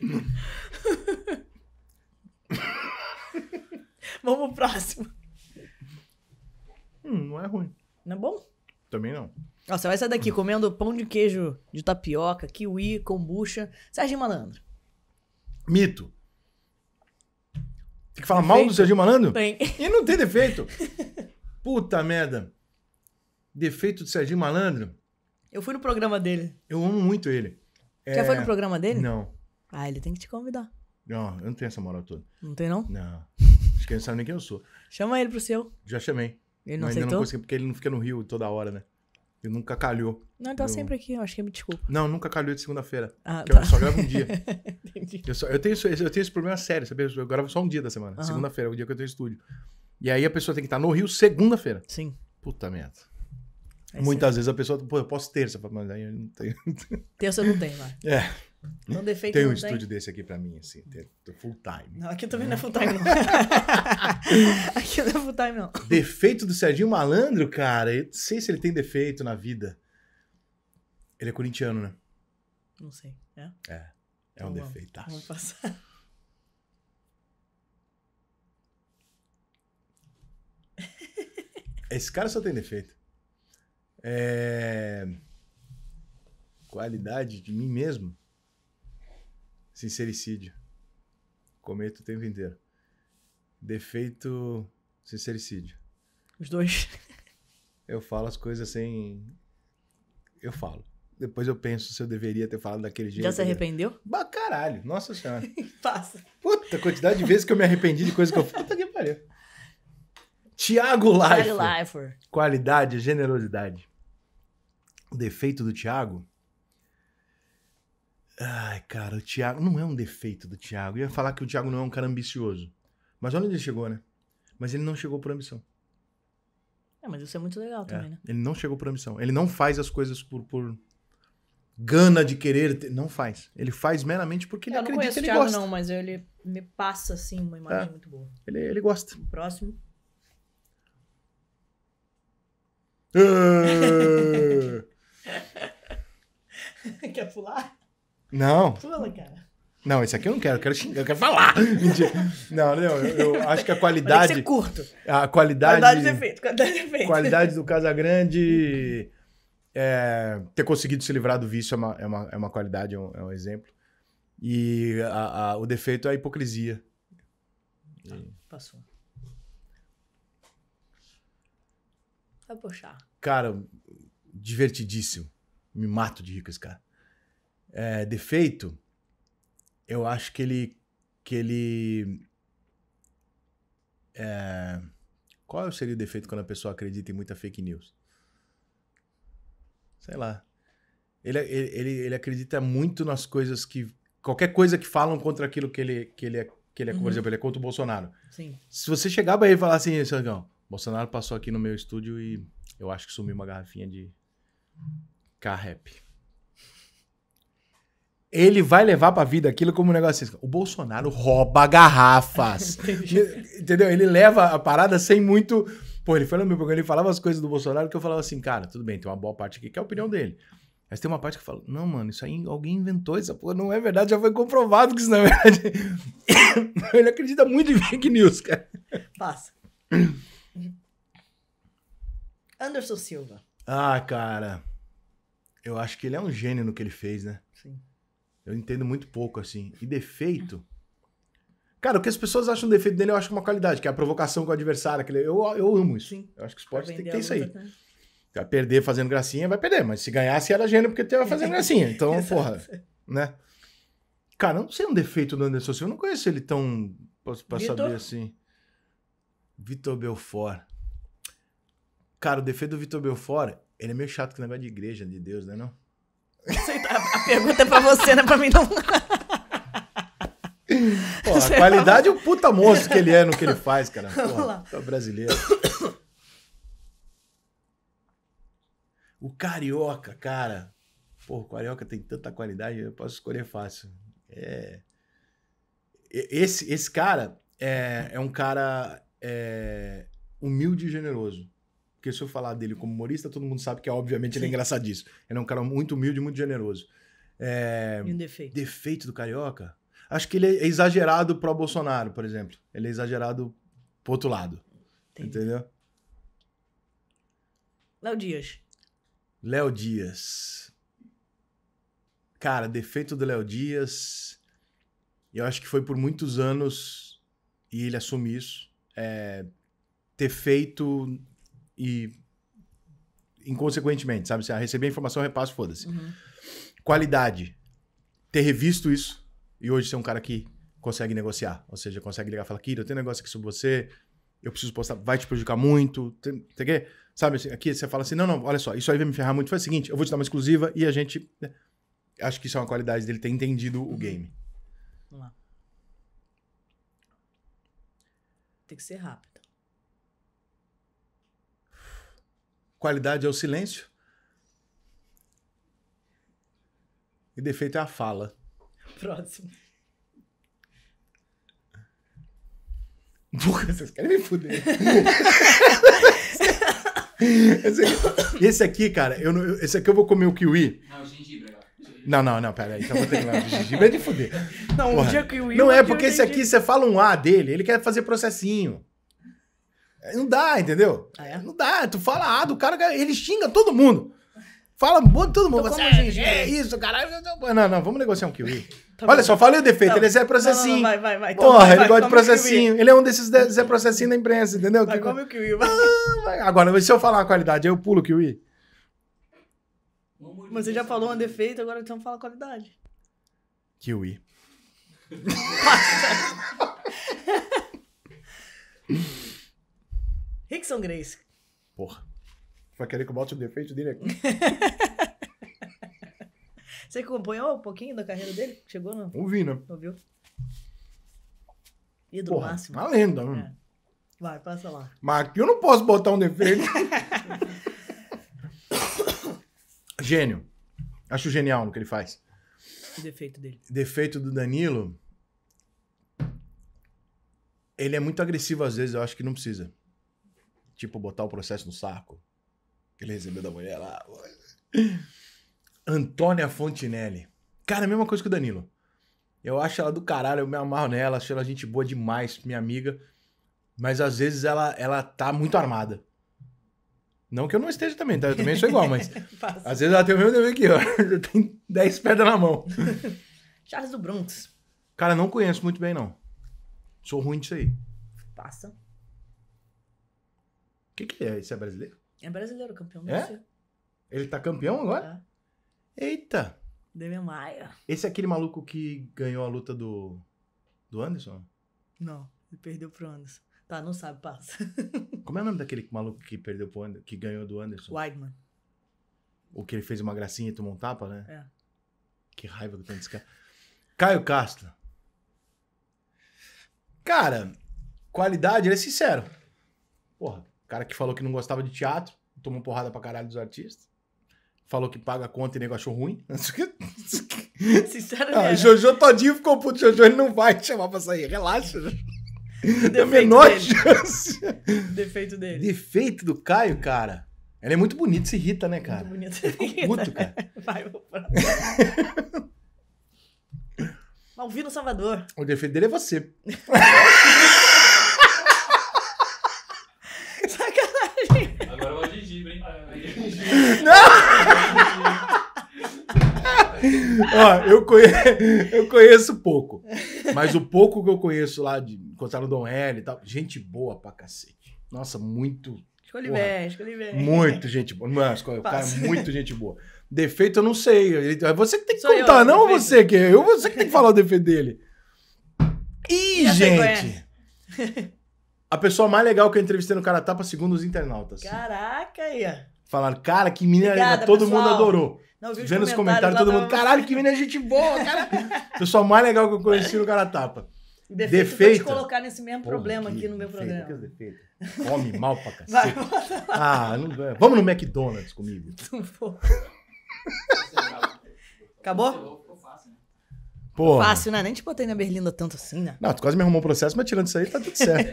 Speaker 1: Vamos pro próximo. Hum, não é ruim. Não é bom? Também não. Ó, você vai sair daqui hum. comendo pão de queijo de tapioca, kiwi, kombucha. Serginho Malandro.
Speaker 2: Mito. Tem que falar defeito? mal do Serginho Malandro? Tem. E não tem defeito. Puta merda. Defeito do Serginho Malandro. Eu fui no programa dele. Eu amo muito ele. Já é... foi no é, programa dele? Não. Ah, ele
Speaker 1: tem que te convidar.
Speaker 2: Não, eu não tenho essa moral toda. Não tem, não? Não. Acho que ele não sabe nem quem eu sou. Chama ele pro seu. Já chamei. Ele não mas aceitou? Ainda não consegui, porque ele não fica no Rio toda hora, né? Ele nunca calhou. Não, ele tá eu... sempre aqui, eu acho que é me desculpa. Não, nunca calhou de segunda-feira. Ah, tá. Eu só gravo um dia. Entendi. Eu, só, eu, tenho, eu tenho esse problema sério, sabe? Eu gravo só um dia da semana. Uhum. Segunda-feira é o dia que eu tenho estúdio. E aí a pessoa tem que estar no Rio segunda-feira. Sim. Puta merda. É Muitas vezes a pessoa, pô, eu posso terça, mas aí eu não tenho. Terça não tem lá. É. Não hum? defeito Tem um estúdio tem? desse aqui pra mim, assim, full time. Não, aqui também não é né? full time, não.
Speaker 1: aqui não é full time, não.
Speaker 2: Defeito do Serginho Malandro, cara, eu não sei se ele tem defeito na vida. Ele é corintiano, né?
Speaker 1: Não sei, é? É, é um então, defeito. Vamos passar.
Speaker 2: Esse cara só tem defeito. É... Qualidade de mim mesmo? sincericídio. Cometo o tempo inteiro. Defeito, sincericídio. Os dois. Eu falo as coisas sem. Eu falo. Depois eu penso se eu deveria ter falado daquele jeito. Já se né? arrependeu? Bah, caralho. Nossa senhora. Passa. Puta, quantidade de vezes que eu me arrependi de coisas que eu fiz. Puta que pariu. Tiago Life. Qualidade, generosidade. O defeito do Tiago Ai, cara, o Thiago não é um defeito do Thiago. Eu ia falar que o Thiago não é um cara ambicioso. Mas olha onde ele chegou, né? Mas ele não chegou por ambição.
Speaker 1: É, mas isso é muito legal também, é. né?
Speaker 2: Ele não chegou por ambição. Ele não faz as coisas por, por gana de querer. Ter... Não faz. Ele faz meramente porque ele acredita que ele Thiago, gosta. não,
Speaker 1: mas ele me passa, assim, uma imagem é. muito boa. Ele,
Speaker 2: ele gosta. O próximo. Ah!
Speaker 1: Quer pular?
Speaker 2: Não. Fala, cara. Não, esse aqui eu não quero, eu quero xingar, eu quero falar. Mentira. Não, não, eu, eu acho que a qualidade. que curto. A qualidade. Qualidade de efeito,
Speaker 1: qualidade de efeito. Qualidade do
Speaker 2: Casagrande. É, ter conseguido se livrar do vício é uma, é uma, é uma qualidade, é um, é um exemplo. E a, a, o defeito é a hipocrisia. Ah,
Speaker 1: passou. Vai puxar.
Speaker 2: Cara, divertidíssimo. Me mato de ricos, cara é, defeito, eu acho que ele. Que ele é, qual seria o defeito quando a pessoa acredita em muita fake news? Sei lá. Ele, ele, ele acredita muito nas coisas que. Qualquer coisa que falam contra aquilo que ele, que ele, é, que ele é. Uhum. Por exemplo, ele é contra o Bolsonaro. Sim. Se você chegar pra ele e falar assim, Sangão, Bolsonaro passou aqui no meu estúdio e eu acho que sumiu uma garrafinha de Carrep ele vai levar pra vida aquilo como um negócio assim. O Bolsonaro rouba garrafas. Entendeu? Ele leva a parada sem muito. Pô, ele foi no meu programa, ele falava as coisas do Bolsonaro que eu falava assim, cara, tudo bem, tem uma boa parte aqui que é a opinião dele. Mas tem uma parte que eu falo, não, mano, isso aí alguém inventou essa porra, não é verdade, já foi comprovado que isso não é verdade. ele acredita muito em fake news, cara. Passa.
Speaker 1: Anderson Silva.
Speaker 2: Ah, cara. Eu acho que ele é um gênio no que ele fez, né? Eu entendo muito pouco, assim. E defeito. Hum. Cara, o que as pessoas acham defeito dele, eu acho é uma qualidade, que é a provocação com o adversário. Eu, eu amo isso. Sim. Eu acho que o esporte tem que ter isso aí. Também. Tá? Vai perder fazendo gracinha, vai perder. Mas se ganhasse era gênio, porque tava fazendo gracinha. Então, porra, né? Cara, eu não sei um defeito do Anderson Silva. Eu não conheço ele tão. Pra, saber assim. Vitor Belfort. Cara, o defeito do Vitor Belfort, ele é meio chato com o negócio de igreja, de Deus, né? Não?
Speaker 1: Tá- a, pergunta é pra você, não é pra mim não. Pô,
Speaker 2: a qualidade é o puta moço que ele é no que ele faz, cara. Pô, é brasileiro. O carioca, cara. Pô, o carioca tem tanta qualidade, eu posso escolher fácil. É... Esse, esse cara é, é um cara é, humilde e generoso. Porque se eu falar dele como humorista, todo mundo sabe que, obviamente, Sim. ele é engraçadíssimo. Ele é um cara muito humilde, muito generoso. É... E um defeito. Defeito do carioca? Acho que ele é exagerado pro Bolsonaro, por exemplo. Ele é exagerado pro outro lado. Entendi. Entendeu?
Speaker 1: Léo Dias.
Speaker 2: Léo Dias. Cara, defeito do Léo Dias. Eu acho que foi por muitos anos, e ele assume isso, é, ter feito e inconsequentemente, sabe? Se receber a informação, repasso, foda-se. Uhum. Qualidade. Ter revisto isso e hoje ser um cara que consegue negociar. Ou seja, consegue ligar e falar, Kira, eu tenho um negócio aqui sobre você, eu preciso postar, vai te prejudicar muito, tem, tem que... Sabe, assim, aqui você fala assim, não, não, olha só, isso aí vai me ferrar muito. Faz o seguinte, eu vou te dar uma exclusiva e a gente... Né, acho que isso é uma qualidade dele ter entendido uhum. o game.
Speaker 1: Vamos lá. Tem que ser rápido.
Speaker 2: Qualidade é o silêncio. E defeito é a fala. Próximo. vocês querem me fuder. esse, aqui, tá- esse aqui, cara, eu esse aqui eu vou comer o kiwi. Não, gengibre Não, não, não, pera aí. Então vou ter que levar o gengibre é de fuder.
Speaker 1: Não, Porra. um dia kiwi. Não é, porque esse aqui,
Speaker 2: você fala um A dele, ele quer fazer processinho. Não dá, entendeu? Ah, é. Não dá. Tu fala A do cara, ele xinga todo mundo. Fala bom de todo mundo. É gente, é isso, caralho. Não, não, vamos negociar um kiwi. Tá Olha bom. só, falei o defeito, tá ele é Zé Processinho. Não, não, vai, vai, vai. Porra, vai, ele vai, gosta de processinho. Ele é um desses de Zé Processinho da imprensa, entendeu? Vai, que... come o kiwi, vai. Ah, agora, se eu falar uma qualidade, eu pulo o kiwi.
Speaker 1: Mas você já falou um defeito, agora então fala qualidade. Kiwi. Rickson Grace.
Speaker 2: Porra. Vai querer que eu bote o defeito dele aqui?
Speaker 1: Você acompanhou um pouquinho da carreira dele? Chegou no. Ouvi, né? Ouviu? Ídolo Porra, máximo. Uma lenda, né? É. Vai, passa lá.
Speaker 2: Mas aqui eu não posso botar um defeito. Gênio. Acho genial no que ele faz.
Speaker 1: O defeito dele.
Speaker 2: Defeito do Danilo. Ele é muito agressivo às vezes, eu acho que não precisa. Tipo, botar o processo no saco. Que ele recebeu da mulher lá. Antônia Fontinelli. Cara, a mesma coisa que o Danilo. Eu acho ela do caralho, eu me amarro nela, acho ela gente boa demais, minha amiga. Mas às vezes ela, ela tá muito armada. Não que eu não esteja também, tá? Eu também sou igual, mas. às vezes ela tem o mesmo dever que eu. Eu tenho 10 pedras na mão.
Speaker 1: Charles do Bronx.
Speaker 2: Cara, não conheço muito bem, não. Sou ruim disso aí. Passa. O que, que é? Esse é brasileiro?
Speaker 1: É brasileiro, campeão do é?
Speaker 2: Ele tá campeão agora? É. Eita!
Speaker 1: Demian Maia.
Speaker 2: Esse é aquele maluco que ganhou a luta do, do Anderson?
Speaker 1: Não, ele perdeu pro Anderson. Tá, não sabe, passa.
Speaker 2: Como é o nome daquele maluco que perdeu pro Anderson, que ganhou do Anderson? Weidman. O que ele fez uma gracinha e tomou um tapa, né? É. Que raiva que eu desse cara. Caio Castro. Cara, qualidade, ele é sincero. Porra, cara que falou que não gostava de teatro, tomou porrada pra caralho dos artistas. Falou que paga a conta e nego achou ruim. Ah,
Speaker 1: Sinceramente. Ah, Jojo
Speaker 2: todinho ficou puto. Jojo ele não vai te chamar pra sair. Relaxa. É a menor dele. chance. Defeito dele. Defeito do Caio, cara. Ela é muito bonita, se irrita, né, cara? Muito bonita. puto, cara. Vai, vou pra...
Speaker 1: Malvino Salvador.
Speaker 2: O defeito dele é você.
Speaker 1: Ó, eu, conhe... eu
Speaker 2: conheço pouco. Mas o pouco que eu conheço lá, de encontrar o Dom L e tal, gente boa pra cacete. Nossa, muito. Escolhe bem, escolhe bem. Muito gente boa. É o cara é muito gente boa. Defeito eu não sei. É você que tem que Sou contar, eu, né? não defeito. você que é. Eu, você que tem que falar o defeito dele. Ih, e gente! A pessoa mais legal que eu entrevistei no Cara Tapa, segundo os internautas. Caraca, aí. Falaram, cara, que menina Obrigada, todo pessoal. mundo adorou. Não, vendo os comentários, todo mundo, caralho, que menina é gente boa, cara. Pessoal mais legal que eu conheci no cara tapa. Defeito, defeito. Vou te colocar nesse mesmo problema aqui no meu defeito, programa. Que é defeito. Come mal pra cacete. Vai, ah, não, vamos no McDonald's comigo.
Speaker 1: Não Acabou? Pô. Fácil, né? Nem te botei na berlinda tanto assim, né?
Speaker 2: Não, tu quase me arrumou um processo, mas tirando isso aí, tá tudo certo.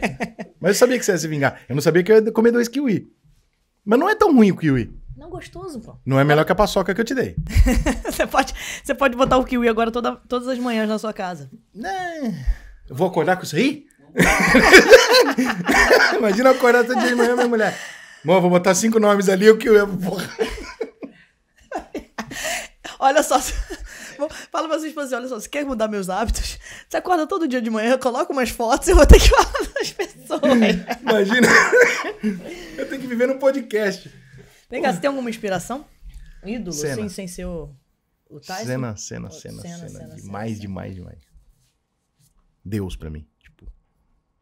Speaker 2: mas eu sabia que você ia se vingar. Eu não sabia que eu ia comer dois kiwi. Mas não é tão ruim o kiwi
Speaker 1: gostoso, pô.
Speaker 2: Não é melhor que a paçoca que eu te dei.
Speaker 1: você, pode, você pode botar o kiwi agora toda, todas as manhãs na sua casa.
Speaker 2: Né? Eu vou acordar com isso aí? Imagina eu acordar todo dia de manhã, minha mulher. vou botar cinco nomes ali, o kiwi. Porra.
Speaker 1: É olha só. Fala pra sua esposa olha só, você quer mudar meus hábitos? Você acorda todo dia de manhã, coloca umas fotos e eu vou ter que falar das pessoas. Imagina. eu tenho que viver no podcast. Vem cá, você tem alguma inspiração? Ídolo, sim, sem ser o, o Tyson? Cena, cena, cena, cena. Demais,
Speaker 2: demais, demais. Deus pra mim. Tipo,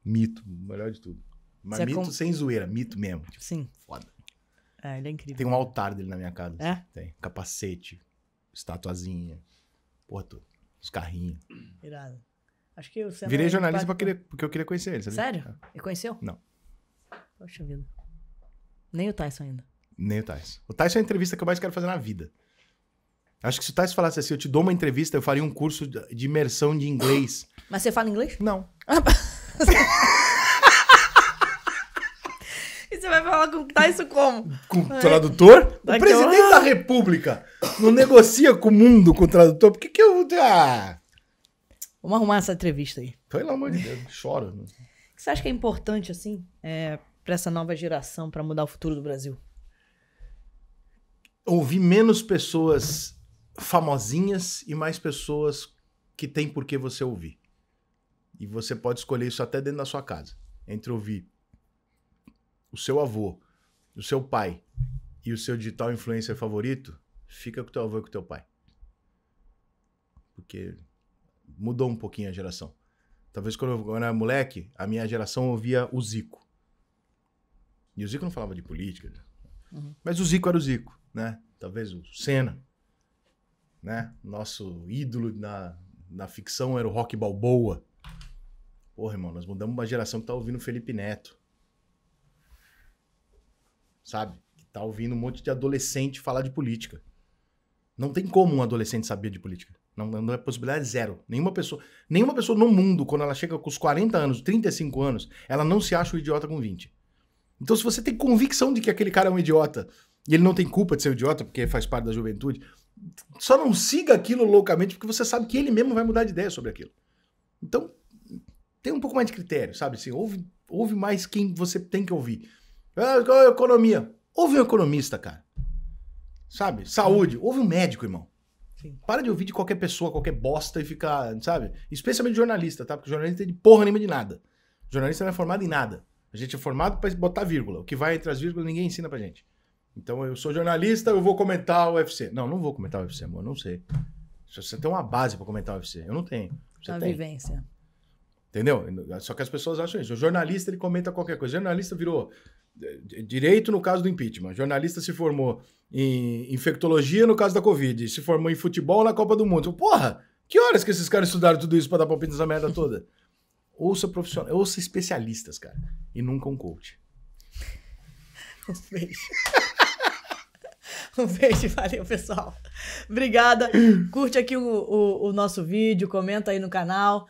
Speaker 2: mito, melhor de tudo. Mas Você é com- sem zoeira, mito mesmo. Tipo, Sim. foda.
Speaker 1: É, ele é incrível. Tem um
Speaker 2: altar dele na minha casa. É? assim, Tem. Capacete, estatuazinha, porra tudo. Os carrinhos.
Speaker 1: Irado. Acho que o Senna Virei é jornalista pra querer,
Speaker 2: porque eu queria conhecer ele, sabe? Sério? É. Ele conheceu? Não. Poxa vida. Nem o Tyson ainda. Nem o Tais. O Tais é a entrevista que eu mais quero fazer na vida. Acho que se o Tais falasse assim, eu te dou uma entrevista, eu faria um curso de imersão de inglês.
Speaker 1: Mas você fala inglês? Não. e você vai falar com o Tais como? Com o tradutor? o presidente eu... da
Speaker 2: república não negocia com o mundo com o tradutor. Por que que eu... Ah. Vamos arrumar essa entrevista aí. Pelo amor de Deus, chora. O que
Speaker 1: você acha que é importante, assim, é, para essa nova geração, para mudar o futuro do Brasil?
Speaker 2: ouvir menos pessoas famosinhas e mais pessoas que têm por que você ouvir. E você pode escolher isso até dentro da sua casa. Entre ouvir o seu avô, o seu pai e o seu digital influencer favorito, fica com o teu avô e com o teu pai. Porque mudou um pouquinho a geração. Talvez quando eu era moleque, a minha geração ouvia o Zico. E o Zico não falava de política. Né? Uhum. Mas o Zico era o Zico né? Talvez o Senna, né? Nosso ídolo na, na ficção era o Rock Balboa. Porra, irmão, nós mudamos uma geração que tá ouvindo Felipe Neto. Sabe? Que tá ouvindo um monte de adolescente falar de política. Não tem como um adolescente saber de política. Não, não é possibilidade zero. Nenhuma pessoa, nenhuma pessoa no mundo, quando ela chega com os 40 anos, 35 anos, ela não se acha um idiota com 20. Então, se você tem convicção de que aquele cara é um idiota e ele não tem culpa de ser um idiota, porque faz parte da juventude. Só não siga aquilo loucamente, porque você sabe que ele mesmo vai mudar de ideia sobre aquilo. Então, tem um pouco mais de critério, sabe? Assim, ouve, ouve mais quem você tem que ouvir. Ah, é economia? Ouve um economista, cara. Sabe? Saúde. Ouve um médico, irmão. Sim. Para de ouvir de qualquer pessoa, qualquer bosta e ficar, sabe? Especialmente jornalista, tá? Porque jornalista é de porra nenhuma de nada. Jornalista não é formado em nada. A gente é formado para botar vírgula. O que vai entre as vírgulas ninguém ensina pra gente. Então eu sou jornalista, eu vou comentar o UFC. Não, não vou comentar o UFC, amor, não sei. Você tem uma base para comentar o UFC. Eu não tenho. Você a tem. vivência. Entendeu? Só que as pessoas acham isso. O jornalista, ele comenta qualquer coisa. O jornalista virou eh, direito no caso do impeachment. O jornalista se formou em infectologia no caso da Covid. Se formou em futebol na Copa do Mundo. Porra, que horas que esses caras estudaram tudo isso para dar palpite nessa merda toda? ouça profissionais, ouça especialistas, cara. E nunca um coach. Um beijo. Um beijo, valeu, pessoal.
Speaker 1: Obrigada. Curte aqui o, o, o, nosso vídeo, comenta aí no canal.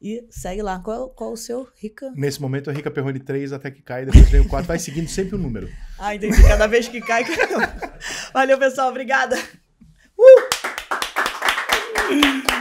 Speaker 1: E segue lá. Qual, qual o seu, Rica?
Speaker 2: Nesse momento é Rica Perrone 3 até que cai, depois vem o 4. Vai seguindo sempre o um número.
Speaker 1: Ah, entendi. Cada vez que cai. Valeu, pessoal. Obrigada. Uh!